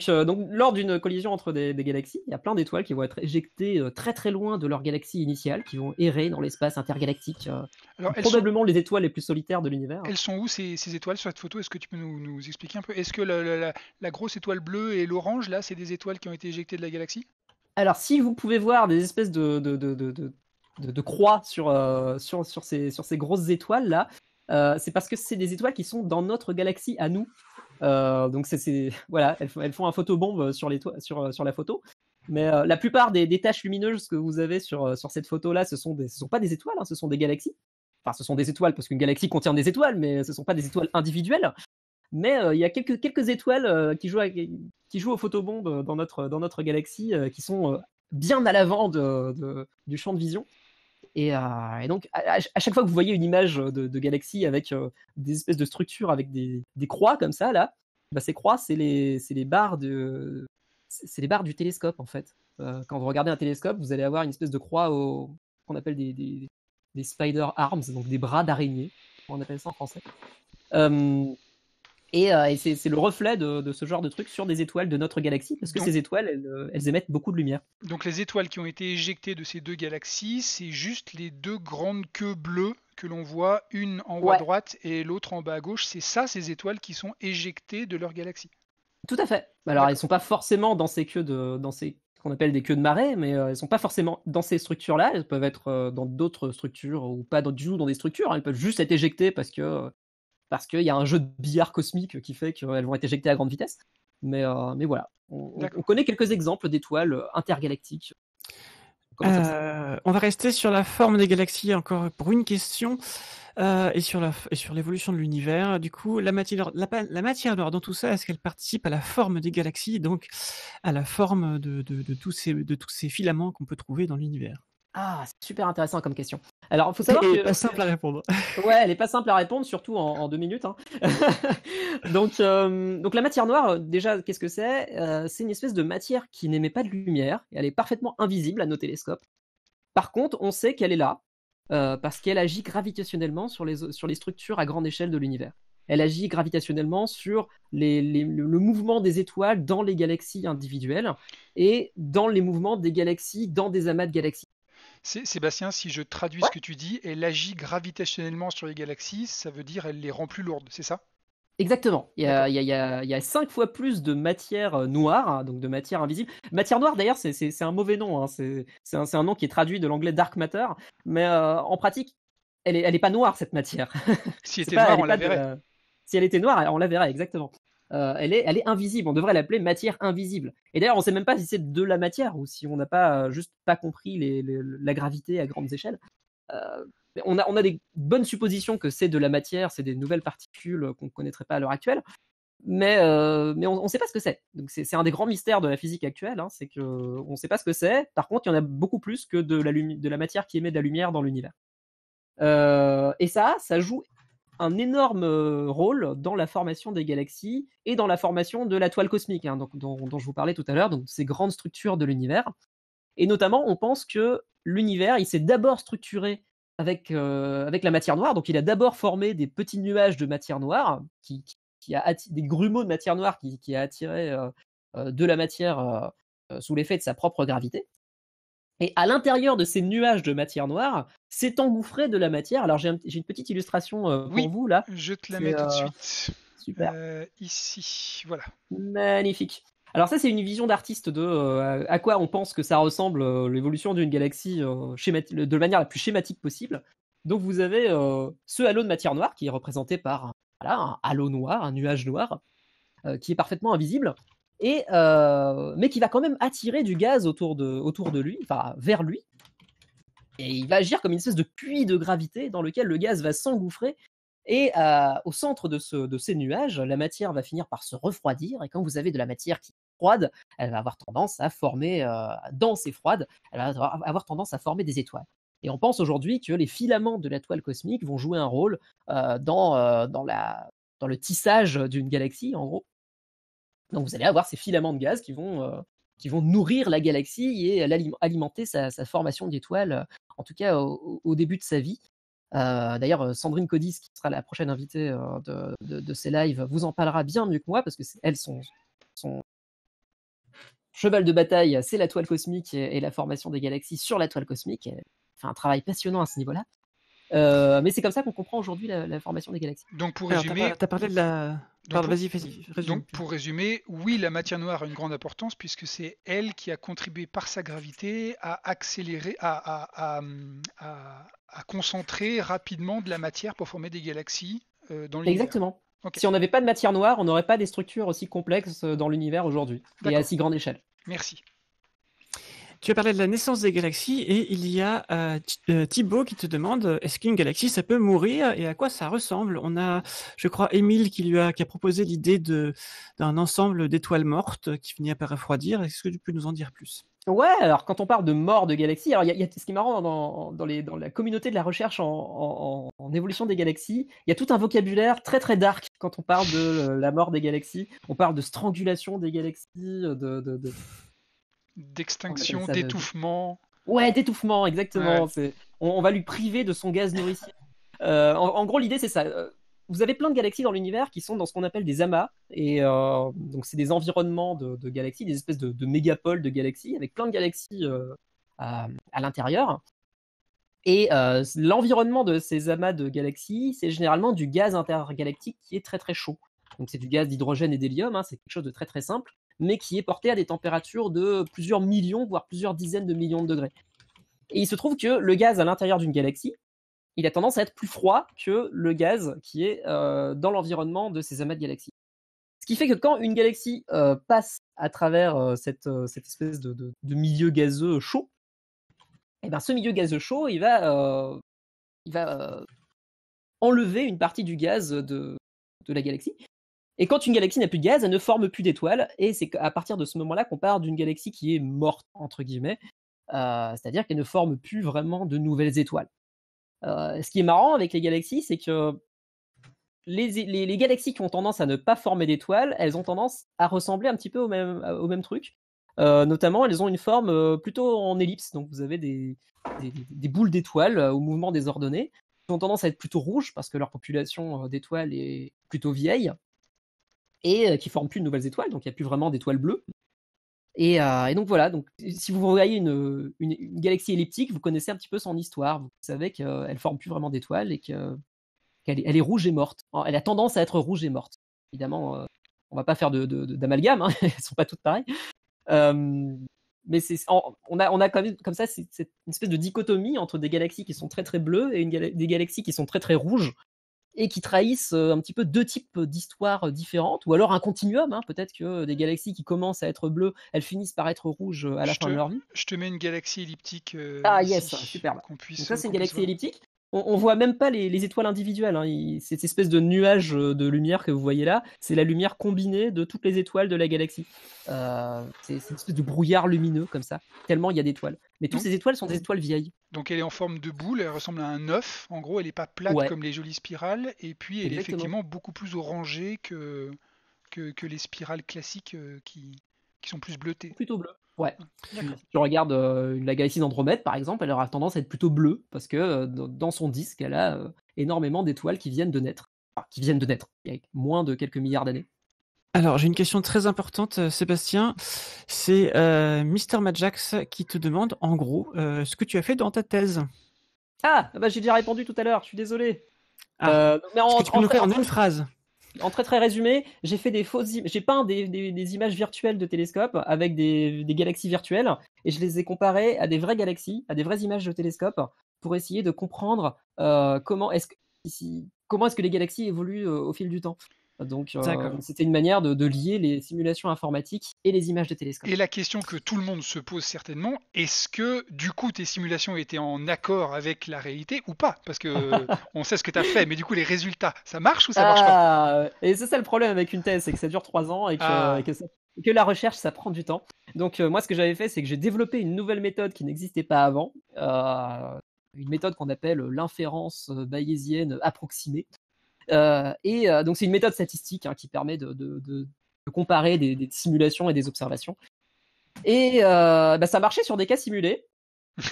Euh, donc, lors d'une collision entre des, galaxies, il y a plein d'étoiles qui vont être éjectées euh, très très loin de leur galaxie initiale, qui vont errer dans l'espace intergalactique. Euh, probablement les étoiles les plus solitaires de l'univers. Elles sont où ces, étoiles sur cette photo Est-ce que tu peux nous, nous expliquer un peu Est-ce que la, grosse étoile bleue et l'orange, là, c'est des étoiles qui ont été éjectées de la galaxie Alors, si vous pouvez voir des espèces de, de, croix sur, sur, sur ces grosses étoiles là, c'est parce que c'est des étoiles qui sont dans notre galaxie à nous. Euh, donc voilà, elles, font un photobombe euh, euh, sur, la photo. Mais la plupart des, tâches taches lumineuses que vous avez sur, cette photo-là, ce ne sont pas des étoiles, hein, ce sont des galaxies. Enfin, ce sont des étoiles parce qu'une galaxie contient des étoiles, mais ce ne sont pas des étoiles individuelles. Mais il y a quelques, étoiles qui, jouent au qui aux photobombes dans notre, galaxie, qui sont bien à l'avant du champ de vision. Euh, et, donc, à, chaque fois que vous voyez une image euh, de, de galaxie avec euh, des espèces de structures, avec des, croix comme ça, là, bah, ces croix, c'est les, les, barres de, c'est les barres du télescope, en fait. quand vous regardez un télescope, vous allez avoir une espèce de croix au, qu'on appelle des, des, des, spider arms, donc des bras d'araignée, on appelle ça en français. Et, euh, c'est le reflet de, ce genre de truc sur des étoiles de notre galaxie, parce que ces étoiles, euh, elles, émettent beaucoup de lumière. Donc les étoiles qui ont été éjectées de ces deux galaxies, c'est juste les deux grandes queues bleues que l'on voit, une en haut à droite et l'autre en bas à gauche. C'est ça, ces étoiles qui sont éjectées de leur galaxie. Tout à fait. Alors elles ne sont pas forcément dans ces queues de, dans ces qu'on appelle des queues de marée, mais euh, elles ne sont pas forcément dans ces structures-là. Elles peuvent être dans d'autres structures ou pas du tout dans des structures. Hein. Elles peuvent juste être éjectées parce que parce qu'il y a un jeu de billard cosmique qui fait qu'elles vont être éjectées à grande vitesse. Mais, euh, voilà, on, connaît quelques exemples d'étoiles intergalactiques. Euh, on va rester sur la forme des galaxies encore pour une question euh, et sur l'évolution de l'univers. Du coup, la matière noire dans tout ça, est-ce qu'elle participe à la forme des galaxies, donc à la forme de tous ces filaments qu'on peut trouver dans l'univers ah, c'est super intéressant comme question. Alors, il faut savoir. Elle n'est pas simple à répondre. ouais, elle n'est pas simple à répondre, surtout en, deux minutes. Hein. donc, euh, donc, la matière noire, déjà, qu'est-ce que c'est euh, C'est une espèce de matière qui n'émet pas de lumière. elle est parfaitement invisible à nos télescopes. Par contre, on sait qu'elle est là euh, parce qu'elle agit gravitationnellement sur les, sur les structures à grande échelle de l'univers. Elle agit gravitationnellement sur le mouvement des étoiles dans les galaxies individuelles et dans les mouvements des galaxies dans des amas de galaxies Sébastien, si je traduis ce que tu dis, elle agit gravitationnellement sur les galaxies, ça veut dire elle les rend plus lourdes, c'est ça Exactement. Il y, a, il, cinq fois plus de matière euh, noire, hein, donc de matière invisible. Matière noire, d'ailleurs, c'est un mauvais nom. Hein. C'est un, nom qui est traduit de l'anglais dark matter, mais euh, en pratique, elle n'est est pas noire cette matière. Si elle était noire, la verrait. Euh, si elle était noire, on la verrait exactement. Euh, elle, est, invisible. On devrait l'appeler matière invisible. Et d'ailleurs, on ne sait même pas si c'est de la matière ou si on n'a pas euh, juste pas compris la gravité à grandes échelles. Euh, on, a, des bonnes suppositions que c'est de la matière, c'est des nouvelles particules qu'on ne connaîtrait pas à l'heure actuelle. Mais, on ne sait pas ce que c'est. Donc c'est, un des grands mystères de la physique actuelle, hein, c'est qu'on ne sait pas ce que c'est. Par contre, il y en a beaucoup plus que de la, matière qui émet de la lumière dans l'univers. et ça, ça joue un énorme euh, rôle dans la formation des galaxies et dans la formation de la toile cosmique, hein, donc, dont, je vous parlais tout à l'heure, donc ces grandes structures de l'univers. Et notamment, on pense que l'univers, il s'est d'abord structuré avec, euh, avec la matière noire, donc il a d'abord formé des petits nuages de matière noire, qui, des grumeaux de matière noire qui, a attiré euh, de la matière sous l'effet de sa propre gravité. Et à l'intérieur de ces nuages de matière noire, s'est engouffré de la matière. Alors j'ai une petite illustration euh, pour vous là. Je te la mets tout de euh, suite. Super. Euh, ici, voilà. Magnifique. Alors ça, c'est une vision d'artiste de à quoi on pense que ça ressemble l'évolution d'une galaxie de manière la plus schématique possible. Donc vous avez ce halo de matière noire qui est représenté par un halo noir, un nuage noir, qui est parfaitement invisible et, euh, mais qui va quand même attirer du gaz autour de, lui, enfin vers lui. Et il va agir comme une espèce de puits de gravité dans lequel le gaz va s'engouffrer. Et euh, au centre de, ces nuages, la matière va finir par se refroidir. Et quand vous avez de la matière qui est froide, elle va avoir tendance à former, euh, dans dense et froide, elle va avoir tendance à former des étoiles. Et on pense aujourd'hui que les filaments de la toile cosmique vont jouer un rôle dans, la, dans, le tissage d'une galaxie, en gros. Donc vous allez avoir ces filaments de gaz qui vont, euh, qui vont nourrir la galaxie et alimenter sa, formation d'étoiles, en tout cas au, début de sa vie. Euh, d'ailleurs, euh, Sandrine Codis, qui sera la prochaine invitée de, ces lives, vous en parlera bien mieux que moi, parce que elle, son, cheval de bataille, c'est la toile cosmique et, et, la formation des galaxies sur la toile cosmique. Elle fait un travail passionnant à ce niveau-là. Euh, mais c'est comme ça qu'on comprend aujourd'hui la, formation des galaxies. Donc pour résumer, parlé de la. Donc pour résumer, oui, la matière noire a une grande importance puisque c'est elle qui a contribué par sa gravité à accélérer, à, concentrer rapidement de la matière pour former des galaxies euh, dans l'univers. Exactement. Si on n'avait pas de matière noire, on n'aurait pas des structures aussi complexes euh, dans l'univers aujourd'hui et à si grande échelle. Merci. Tu as parlé de la naissance des galaxies et il y a euh, euh, Thibaut qui te demande est-ce qu'une galaxie ça peut mourir et à quoi ça ressemble On a, je crois, Émile qui lui a a proposé l'idée de d'un ensemble d'étoiles mortes qui finit à refroidir. Est-ce que tu peux nous en dire plus Ouais, alors quand on parle de mort de galaxies, alors il y, a ce qui est marrant dans, les, dans la communauté de la recherche en, évolution des galaxies, il y a tout un vocabulaire très très dark quand on parle de euh, la mort des galaxies. On parle de strangulation des galaxies, de, d'extinction, d'étouffement. Ouais, d'étouffement, exactement. On, va lui priver de son gaz nourricier. Euh, en, gros, l'idée, c'est ça. Euh, vous avez plein de galaxies dans l'univers qui sont dans ce qu'on appelle des amas. Et euh, donc, c'est des environnements de, galaxies, des espèces de, mégapoles de galaxies, avec plein de galaxies à, l'intérieur. Et l'environnement de ces amas de galaxies, c'est généralement du gaz intergalactique qui est très très chaud. Donc, c'est du gaz d'hydrogène et d'hélium, hein. c'est quelque chose de très très simple mais qui est porté à des températures de plusieurs millions, voire plusieurs dizaines de millions de degrés. Et il se trouve que le gaz à l'intérieur d'une galaxie, il a tendance à être plus froid que le gaz qui est euh, dans l'environnement de ces amas de galaxies. Ce qui fait que quand une galaxie euh, passe à travers euh, cette, espèce de, milieu gazeux chaud, et eh ben, ce milieu gazeux chaud, il va, enlever une partie du gaz de la galaxie, et quand une galaxie n'a plus de gaz, elle ne forme plus d'étoiles, et c'est à partir de ce moment-là qu'on part d'une galaxie qui est morte, entre guillemets, euh, c'est-à-dire qu'elle ne forme plus vraiment de nouvelles étoiles. Euh, ce qui est marrant avec les galaxies, c'est que les, galaxies qui ont tendance à ne pas former d'étoiles, elles ont tendance à ressembler un petit peu au même, au même truc. Euh, notamment, elles ont une forme plutôt en ellipse, donc vous avez des, boules d'étoiles au mouvement désordonné, qui ont tendance à être plutôt rouges parce que leur population d'étoiles est plutôt vieille et euh, qui forment plus de nouvelles étoiles, donc il n'y a plus vraiment d'étoiles bleues. Euh, et, donc voilà, donc, si vous voyez une, galaxie elliptique, vous connaissez un petit peu son histoire. Vous savez qu'elle euh, ne forme plus vraiment d'étoiles et qu'elle est, rouge et morte. Elle a tendance à être rouge et morte. Évidemment, on ne va pas faire d'amalgame, de, hein, elles ne sont pas toutes pareilles. mais on, a, comme ça une espèce de dichotomie entre des galaxies qui sont très très bleues et des galaxies qui sont très très rouges et qui trahissent un petit peu deux types d'histoires différentes, ou alors un continuum. Hein. Peut-être que des galaxies qui commencent à être bleues, elles finissent par être rouges à la fin de leur vie. Je te mets une galaxie elliptique. ah yes, super, bah. ça, c'est une galaxie elliptique on, on, voit même pas les, étoiles individuelles. Hein. cette espèce de nuage euh, de lumière que vous voyez là, c'est la lumière combinée de toutes les étoiles de la galaxie. Euh, c'est une espèce de brouillard lumineux comme ça, tellement il y a d'étoiles. Mais toutes ces étoiles sont des étoiles vieilles. Donc elle est en forme de boule, elle ressemble à un œuf. En gros, elle n'est pas plate comme les jolies spirales, et puis elle est effectivement beaucoup plus orangée que, les spirales classiques euh, qui, qui sont plus bleutées. Plutôt bleu. Ouais. Si tu regardes euh, la galaxie d'Andromède, par exemple, elle aura tendance à être plutôt bleue, parce que euh, dans son disque, elle a euh, énormément d'étoiles qui viennent de naître. qui viennent de naître, il y a moins de quelques milliards d'années. Alors, j'ai une question très importante, Sébastien. C'est Mr. Majax qui te demande, en gros, ce que tu as fait dans ta thèse. Ah, bah, j'ai déjà répondu tout à l'heure, je suis désolé. Ah. mais tu peux nous faire en une phrase en très très résumé, j'ai fait des j'ai peint des, images virtuelles de télescopes avec des, galaxies virtuelles et je les ai comparées à des vraies galaxies, à des vraies images de télescopes pour essayer de comprendre euh, comment est-ce que, comment est-ce que les galaxies évoluent euh, au fil du temps. Donc euh, c'était une manière de, lier les simulations informatiques et les images de télescopes. Et la question que tout le monde se pose certainement, est-ce que du coup tes simulations étaient en accord avec la réalité ou pas Parce que on sait ce que tu as fait, mais du coup les résultats, ça marche ou ça marche pas ah, Et c'est ça le problème avec une thèse, c'est que ça dure trois ans et que, ah. la recherche, ça prend du temps. Donc euh, moi, ce que j'avais fait, c'est que j'ai développé une nouvelle méthode qui n'existait pas avant, euh, une méthode qu'on appelle l'inférence bayésienne approximée, euh, et euh, donc c'est une méthode statistique hein, qui permet de, comparer des, simulations et des observations. Et euh, bah, ça marchait sur des cas simulés.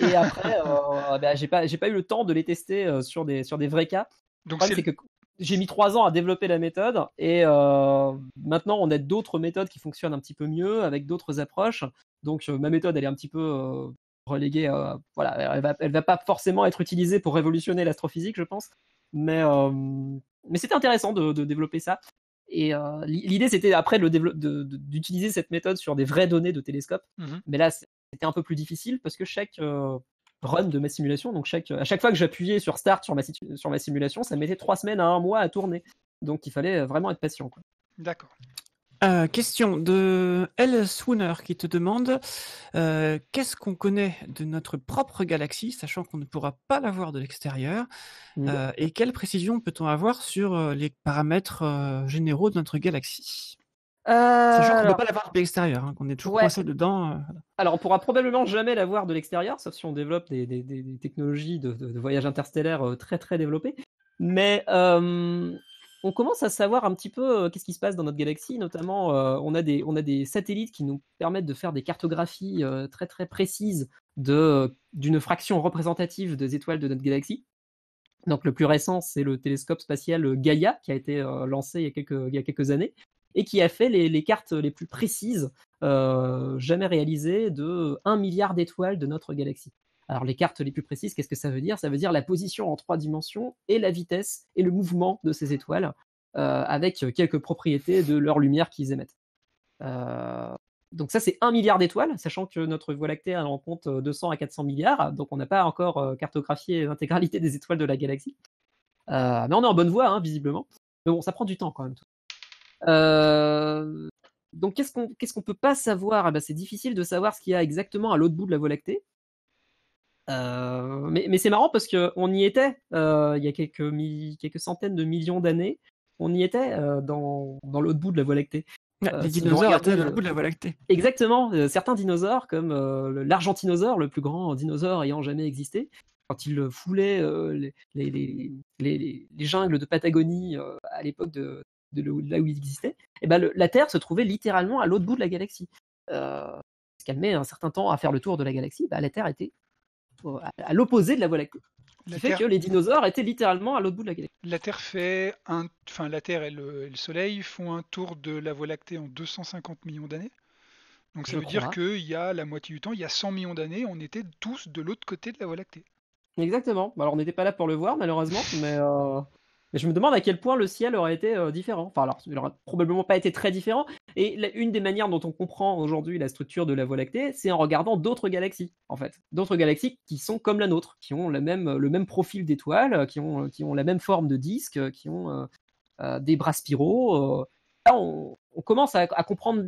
Et après, bah, j'ai pas, pas, eu le temps de les tester sur, des, sur des vrais cas. Donc c'est que j'ai mis trois ans à développer la méthode et maintenant on a d'autres méthodes qui fonctionnent un petit peu mieux avec d'autres approches. Donc ma méthode elle est un petit peu reléguée. voilà, elle va, elle va pas forcément être utilisée pour révolutionner l'astrophysique, je pense. Mais mais c'était intéressant de, développer ça. Et euh, l'idée, c'était après d'utiliser cette méthode sur des vraies données de télescope. Mmh mais là, c'était un peu plus difficile parce que chaque euh, run de ma simulation, donc chaque, à chaque fois que j'appuyais sur Start sur ma, sur ma simulation, ça mettait trois semaines à un mois à tourner. Donc il fallait vraiment être patient. D'accord. Euh, question de Elle Swooner qui te demande euh, qu'est-ce qu'on connaît de notre propre galaxie, sachant qu'on ne pourra pas la voir de l'extérieur, mm. euh, et quelle précision peut-on avoir sur les paramètres généraux de notre galaxie Sachant qu'on ne peut pas la voir de l'extérieur, hein, qu'on est toujours coincé dedans. Alors on pourra probablement jamais la voir de l'extérieur, sauf si on développe des, technologies de, voyage interstellaire très très développées. Mais on commence à savoir un petit peu euh, qu'est-ce qui se passe dans notre galaxie. Notamment, euh, on, a des, on a des satellites qui nous permettent de faire des cartographies euh, très très précises d'une fraction représentative des étoiles de notre galaxie. Donc le plus récent, c'est le télescope spatial Gaia qui a été lancé il y a, quelques, quelques, années et qui a fait les, cartes les plus précises jamais réalisées de 1 milliard d'étoiles de notre galaxie. Alors les cartes les plus précises, qu'est-ce que ça veut dire Ça veut dire la position en trois dimensions et la vitesse et le mouvement de ces étoiles, euh, avec quelques propriétés de leur lumière qu'ils émettent. Euh, donc ça, c'est un milliard d'étoiles, sachant que notre Voie lactée en compte 200 euh, à 400 milliards, donc on n'a pas encore cartographié l'intégralité des étoiles de la galaxie. mais on est en bonne voie, hein, visiblement. Mais bon, ça prend du temps quand même. Tout. Donc, qu'est-ce qu'on ne peut pas savoir ah bah, C'est difficile de savoir ce qu'il y a exactement à l'autre bout de la Voie lactée. Euh, mais, mais c'est marrant parce qu'on y était euh, il y a quelques, quelques centaines de millions d'années. On y était euh, dans, l'autre bout de la Voie lactée. les ah, dinosaures étaient dans l'autre bout de la Voie lactée. Exactement. certains dinosaures, comme l'argentinosaure, le plus grand dinosaure ayant jamais existé, quand il foulait les, les, jungles de Patagonie à l'époque de, là où il existait, et eh ben la Terre se trouvait littéralement à l'autre bout de la galaxie. Euh, ce qu'elle met un certain temps à faire le tour de la galaxie, bah, la Terre était à l'opposé de la Voie lactée. Ce qui fait que les dinosaures étaient littéralement à l'autre bout de la galaxie. La Terre fait enfin la Terre et le, Soleil font un tour de la Voie lactée en 250 millions d'années. Donc ça veut dire qu'il y a la moitié du temps, il y a 100 millions d'années, on était tous de l'autre côté de la Voie lactée. Exactement. Alors on n'était pas là pour le voir malheureusement, mais euh, je me demande à quel point le ciel aurait été euh, différent. Enfin, alors, il n'aurait probablement pas été très différent. Et une des manières dont on comprend aujourd'hui la structure de la Voie lactée, c'est en regardant d'autres galaxies, en fait. D'autres galaxies qui sont comme la nôtre, qui ont la même, le même profil d'étoiles, qui ont, qui ont la même forme de disque, qui ont euh, euh, des bras spiraux. Là, on, commence à, comprendre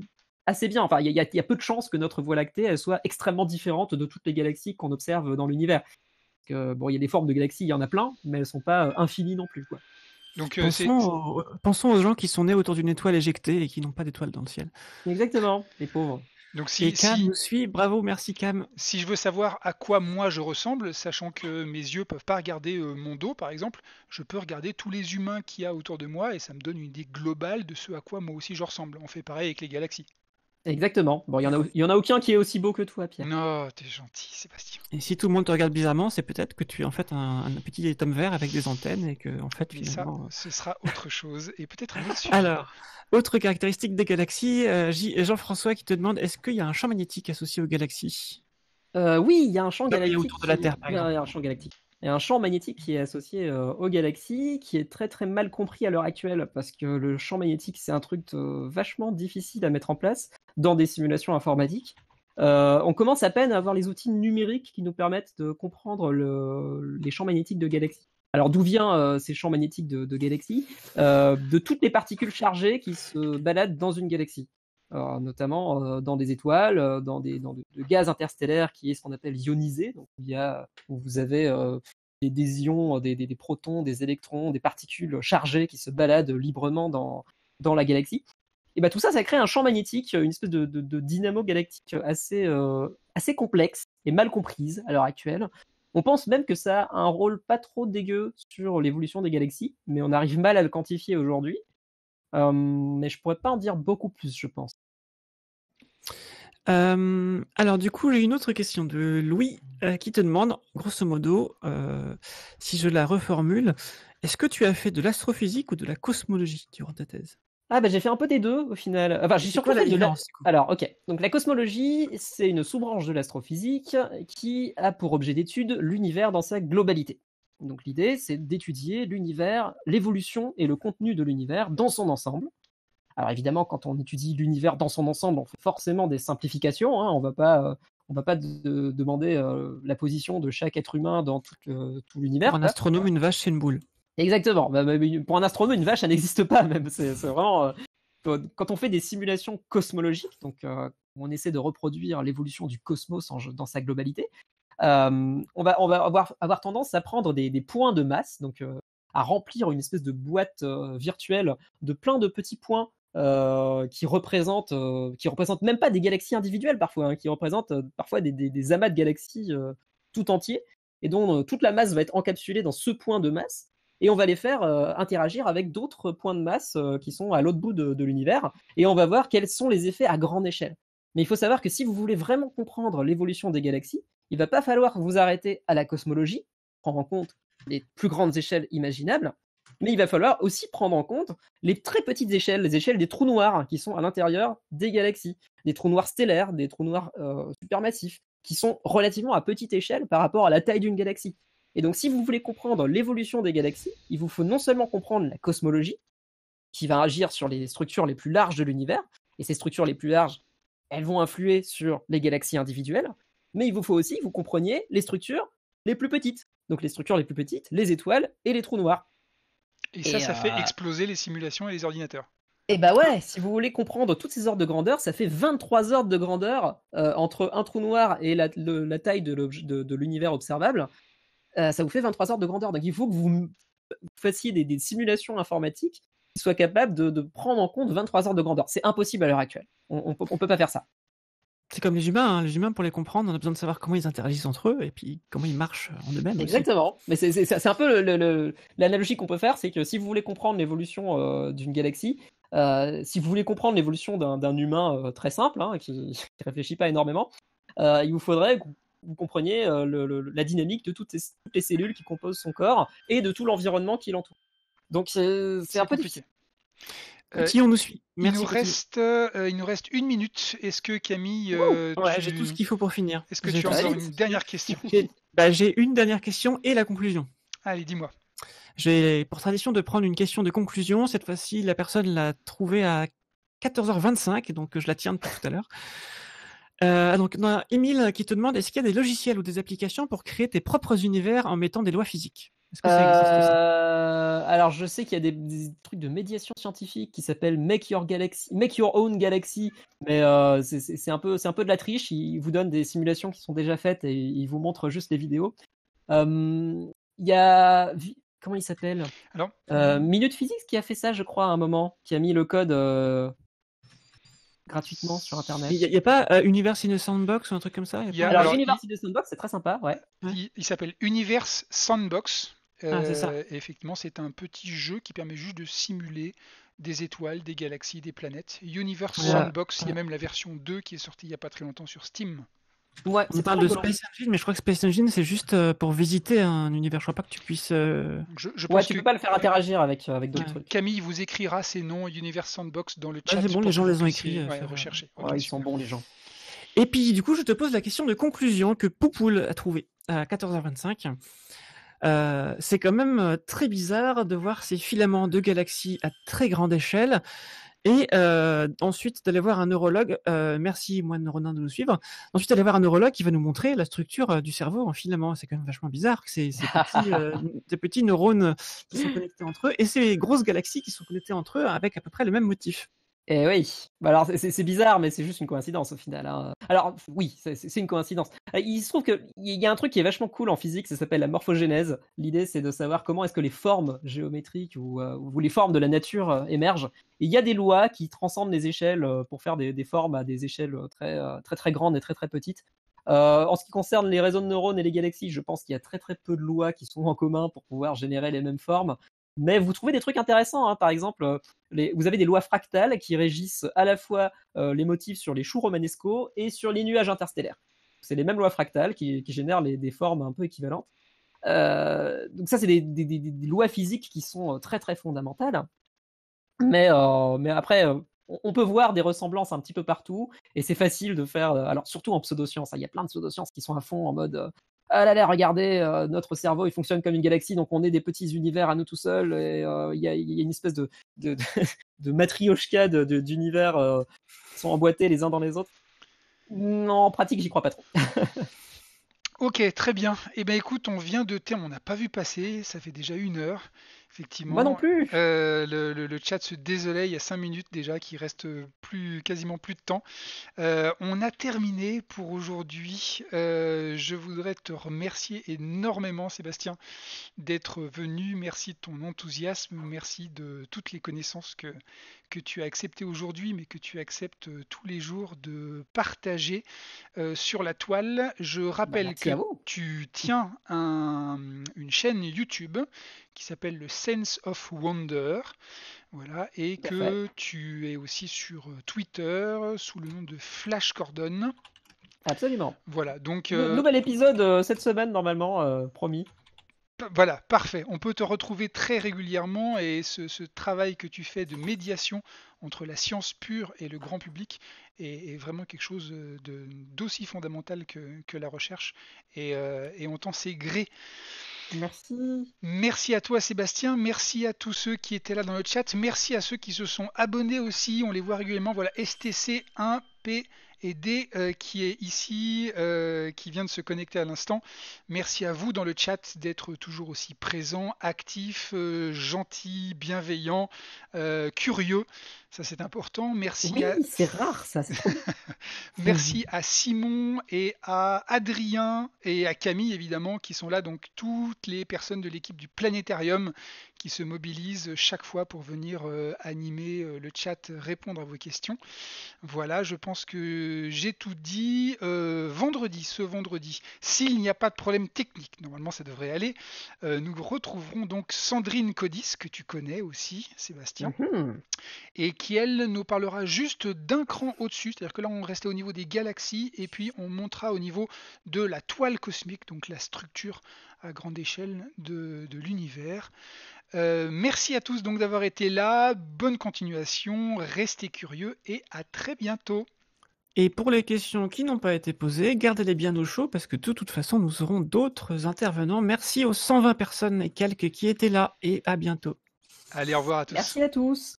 assez bien. Enfin, il y, a peu de chances que notre Voie lactée soit extrêmement différente de toutes les galaxies qu'on observe dans l'univers. Bon, il y a des formes de galaxies, il y en a plein, mais elles ne sont pas infinies non plus. Quoi. Euh, pensons, aux, gens qui sont nés autour d'une étoile éjectée et qui n'ont pas d'étoile dans le ciel. Exactement, les pauvres. Donc si, et Cam nous suit, bravo, merci Cam. Si je veux savoir à quoi moi je ressemble, sachant que mes yeux ne peuvent pas regarder euh, mon dos par exemple, je peux regarder tous les humains qu'il y a autour de moi et ça me donne une idée globale de ce à quoi moi aussi je ressemble. On fait pareil avec les galaxies. Exactement. Bon, il y en a, en a aucun qui est aussi beau que toi, Pierre. Non, t'es gentil, Sébastien. Et si tout le monde te regarde bizarrement, c'est peut-être que tu es en fait un, petit homme vert avec des antennes et que en fait finalement. ça, euh, ce sera autre chose et peut-être un autre Alors, autre caractéristique des galaxies, euh, Jean-François qui te demande est-ce qu'il y a un champ magnétique associé aux galaxies euh, Oui, il y a un champ un champ magnétique qui est associé aux galaxies, qui est très très mal compris à l'heure actuelle, parce que le champ magnétique, c'est un truc vachement difficile à mettre en place dans des simulations informatiques. Euh, on commence à peine à avoir les outils numériques qui nous permettent de comprendre les champs magnétiques de galaxies. Alors d'où viennent euh, ces champs magnétiques de, galaxies euh, De toutes les particules chargées qui se baladent dans une galaxie, notamment dans des étoiles, dans des de, gaz interstellaire qui est ce qu'on appelle ionisé, donc il y a, où vous avez des, ions, des, protons, des électrons, des particules chargées qui se baladent librement dans, dans la galaxie. Et bah, tout ça, ça crée un champ magnétique, une espèce de, dynamo galactique assez, euh, assez complexe et mal comprise à l'heure actuelle. On pense même que ça a un rôle pas trop dégueu sur l'évolution des galaxies, mais on arrive mal à le quantifier aujourd'hui. Euh, mais je pourrais pas en dire beaucoup plus, je pense. Euh, alors du coup, j'ai une autre question de Louis qui te demande, grosso modo, si je la reformule, est-ce que tu as fait de l'astrophysique ou de la cosmologie durant ta thèse ah bah j'ai fait un peu des deux au final. Enfin j'ai surtout Alors ok. Donc la cosmologie, c'est une sous-branche de l'astrophysique qui a pour objet d'étude l'univers dans sa globalité. Donc l'idée, c'est d'étudier l'univers, l'évolution et le contenu de l'univers dans son ensemble. Alors évidemment, quand on étudie l'univers dans son ensemble, on fait forcément des simplifications. Hein. On va pas, euh, va pas demander euh, la position de chaque être humain dans tout, euh, l'univers. Un astronome, une vache, c'est une boule. Exactement. Bah, bah, pour un astronome, une vache, ça n'existe pas même. C'est vraiment. Euh, quand on fait des simulations cosmologiques, donc euh, on essaie de reproduire l'évolution du cosmos dans sa globalité, euh, on va, on va avoir, tendance à prendre des, points de masse, donc à remplir une espèce de boîte virtuelle de plein de petits points qui représentent, qui représentent même pas des galaxies individuelles parfois, hein, qui représentent parfois des, des, amas de galaxies tout entiers, et dont toute la masse va être encapsulée dans ce point de masse et on va les faire euh, interagir avec d'autres points de masse euh, qui sont à l'autre bout de, l'univers, et on va voir quels sont les effets à grande échelle. Mais il faut savoir que si vous voulez vraiment comprendre l'évolution des galaxies, il va pas falloir vous arrêter à la cosmologie, prendre en compte les plus grandes échelles imaginables, mais il va falloir aussi prendre en compte les très petites échelles, les échelles des trous noirs qui sont à l'intérieur des galaxies, des trous noirs stellaires, des trous noirs euh, supermassifs, qui sont relativement à petite échelle par rapport à la taille d'une galaxie. Et donc, si vous voulez comprendre l'évolution des galaxies, il vous faut non seulement comprendre la cosmologie, qui va agir sur les structures les plus larges de l'univers, et ces structures les plus larges, elles vont influer sur les galaxies individuelles, mais il vous faut aussi que vous compreniez les structures les plus petites. Donc les structures les plus petites, les étoiles et les trous noirs. Et, ça, ça fait euh, exploser les simulations et les ordinateurs. Et eh bah ouais, si vous voulez comprendre toutes ces ordres de grandeur, ça fait 23 ordres de grandeur euh, entre un trou noir et la taille de l'univers observable. Euh, ça vous fait 23 heures de grandeur. Donc il faut que vous fassiez des, simulations informatiques qui soient capables de, prendre en compte 23 heures de grandeur. C'est impossible à l'heure actuelle. On ne peut pas faire ça. C'est comme les humains, hein. les humains pour les comprendre, on a besoin de savoir comment ils interagissent entre eux et puis comment ils marchent en eux-mêmes. Exactement, mais c'est un peu l'analogie qu'on peut faire, c'est que si vous voulez comprendre l'évolution euh, d'une galaxie, euh, si vous voulez comprendre l'évolution d'un humain très simple, hein, qui ne réfléchit pas énormément, il vous faudrait vous compreniez euh, la dynamique de toutes, les cellules qui composent son corps et de tout l'environnement qui l'entoure. Donc c'est un peu difficile. Euh, on nous suit Merci il, nous reste, euh, il nous reste une minute. Est-ce que Camille. Euh, j'ai tout ce qu'il faut pour finir. Est-ce que tu as une dernière question bah, J'ai une dernière question et la conclusion. Allez, dis-moi. J'ai pour tradition de prendre une question de conclusion. Cette fois-ci, la personne l'a trouvée à 14h25, donc je la tiens pour tout à l'heure. Euh, donc, Emile qui te demande est-ce qu'il y a des logiciels ou des applications pour créer tes propres univers en mettant des lois physiques Est-ce que ça existe euh, Alors, je sais qu'il y a des, trucs de médiation scientifique qui s'appellent Make Your Galaxy, Make Your Own Galaxy, mais euh, c'est un peu, c'est un peu de la triche. Ils vous donnent des simulations qui sont déjà faites et ils vous montrent juste les vidéos. Il y a comment il s'appelle Alors Minute Physics qui a fait ça, je crois, à un moment, qui a mis le code gratuitement sur Internet. Il n'y a, pas euh, Universe in a Sandbox ou un truc comme ça Alors, Universe in a Sandbox, c'est très sympa, ouais. Il, s'appelle Universe Sandbox. Ah, euh, effectivement, c'est un petit jeu qui permet juste de simuler des étoiles, des galaxies, des planètes. Universe Sandbox, il y a même la version 2 qui est sortie il n'y a pas très longtemps sur Steam on parle de Space Engine, mais je crois que Space Engine, c'est juste euh, pour visiter un univers. Je crois pas que tu puisses. Euh, je, je tu peux pas le faire interagir avec, euh, avec d'autres trucs. Camille vous écrira ces noms Univers Sandbox dans le chat. c'est bon, les gens les ont écrits. rechercher. ils sont bons, les gens. Et puis, du coup, je te pose la question de conclusion que Poupoule a trouvée à 14h25. c'est quand même très bizarre de voir ces filaments de galaxies à très grande échelle et euh, ensuite d'aller voir un neurologue. Euh, merci Moine Ronin de nous suivre. Ensuite d'aller voir un neurologue qui va nous montrer la structure euh, du cerveau en hein, filament. C'est quand même vachement bizarre que ces, petits, petits, neurones qui sont connectés entre eux et ces grosses galaxies qui sont connectées entre eux avec à peu près le même motif. Eh oui, bah, alors c'est bizarre, mais c'est juste une coïncidence au final. Hein. Alors oui, c'est une coïncidence. Euh, il se trouve qu'il y a un truc qui est vachement cool en physique, ça s'appelle la morphogénèse. L'idée c'est de savoir comment est-ce que les formes géométriques ou, euh, les formes de la nature euh, émergent. il y a des lois qui transcendent les échelles pour faire des, formes à des échelles très, très très grandes et très très petites. en ce qui concerne les réseaux de neurones et les galaxies, je pense qu'il y a très très peu de lois qui sont en commun pour pouvoir générer les mêmes formes mais vous trouvez des trucs intéressants. Hein. Par exemple, euh, vous avez des lois fractales qui régissent à la fois euh, les motifs sur les choux romanesco et sur les nuages interstellaires. C'est les mêmes lois fractales qui, génèrent des formes un peu équivalentes. Euh, donc ça, c'est des, lois physiques qui sont très très fondamentales. Mais, mais après, on peut voir des ressemblances un petit peu partout, et c'est facile de faire. Alors surtout en pseudosciences, hein. il y a plein de pseudosciences qui sont à fond en mode ah là là, regardez, euh, notre cerveau, il fonctionne comme une galaxie, donc on est des petits univers à nous tout seuls, et euh, il y, a une espèce de, de, de, d'univers euh, qui sont emboîtés les uns dans les autres. Non, en pratique, j'y crois pas trop. ok, très bien. Eh bien écoute, on vient de terme, on n'a pas vu passer, ça fait déjà une heure. Effectivement. Moi non plus. Euh, le, chat se désolait il y a 5 minutes déjà, qu'il reste plus, quasiment plus de temps. Euh, on a terminé pour aujourd'hui. Euh, je voudrais te remercier énormément, Sébastien, d'être venu. Merci de ton enthousiasme. Merci de toutes les connaissances que, que tu as acceptées aujourd'hui, mais que tu acceptes tous les jours de partager sur la toile. Je bah, rappelle que tu tiens une chaîne YouTube qui s'appelle le Sense of Wonder. Voilà, et que tu es aussi sur euh, Twitter sous le nom de Flash Cordon. Absolument. Voilà, donc. Euh, nouvel épisode euh, cette semaine, normalement, promis. Voilà, parfait. On peut te retrouver très régulièrement et ce, travail que tu fais de médiation entre la science pure et le grand public est, vraiment quelque chose d'aussi fondamental que, la recherche et, et on t'en sait gré. Merci. Merci à toi Sébastien, merci à tous ceux qui étaient là dans le chat, merci à ceux qui se sont abonnés aussi, on les voit régulièrement, voilà STC1P et D euh, qui est ici, euh, qui vient de se connecter à l'instant. Merci à vous dans le chat d'être toujours aussi présent, actif, euh, gentil, bienveillant, curieux. Ça, c'est important. Merci. c'est rare, ça. Merci à Simon et à Adrien et à Camille, évidemment, qui sont là. Donc, toutes les personnes de l'équipe du Planétarium qui se mobilisent chaque fois pour venir euh, animer euh, le chat, euh, répondre à vos questions. Voilà, je pense que j'ai tout dit. vendredi, ce vendredi, s'il n'y a pas de problème technique, normalement ça devrait aller, nous retrouverons donc Sandrine Codis, que tu connais aussi, Sébastien, mhm. et qui elle nous parlera juste d'un cran au-dessus, c'est-à-dire que là on restait au niveau des galaxies et puis on montera au niveau de la toile cosmique, donc la structure à grande échelle de, l'univers. Euh, merci à tous donc d'avoir été là, bonne continuation, restez curieux et à très bientôt. Et pour les questions qui n'ont pas été posées, gardez-les bien au chaud parce que de toute façon nous aurons d'autres intervenants. Merci aux 120 personnes et quelques qui étaient là et à bientôt. Allez, au revoir à tous. Merci à tous.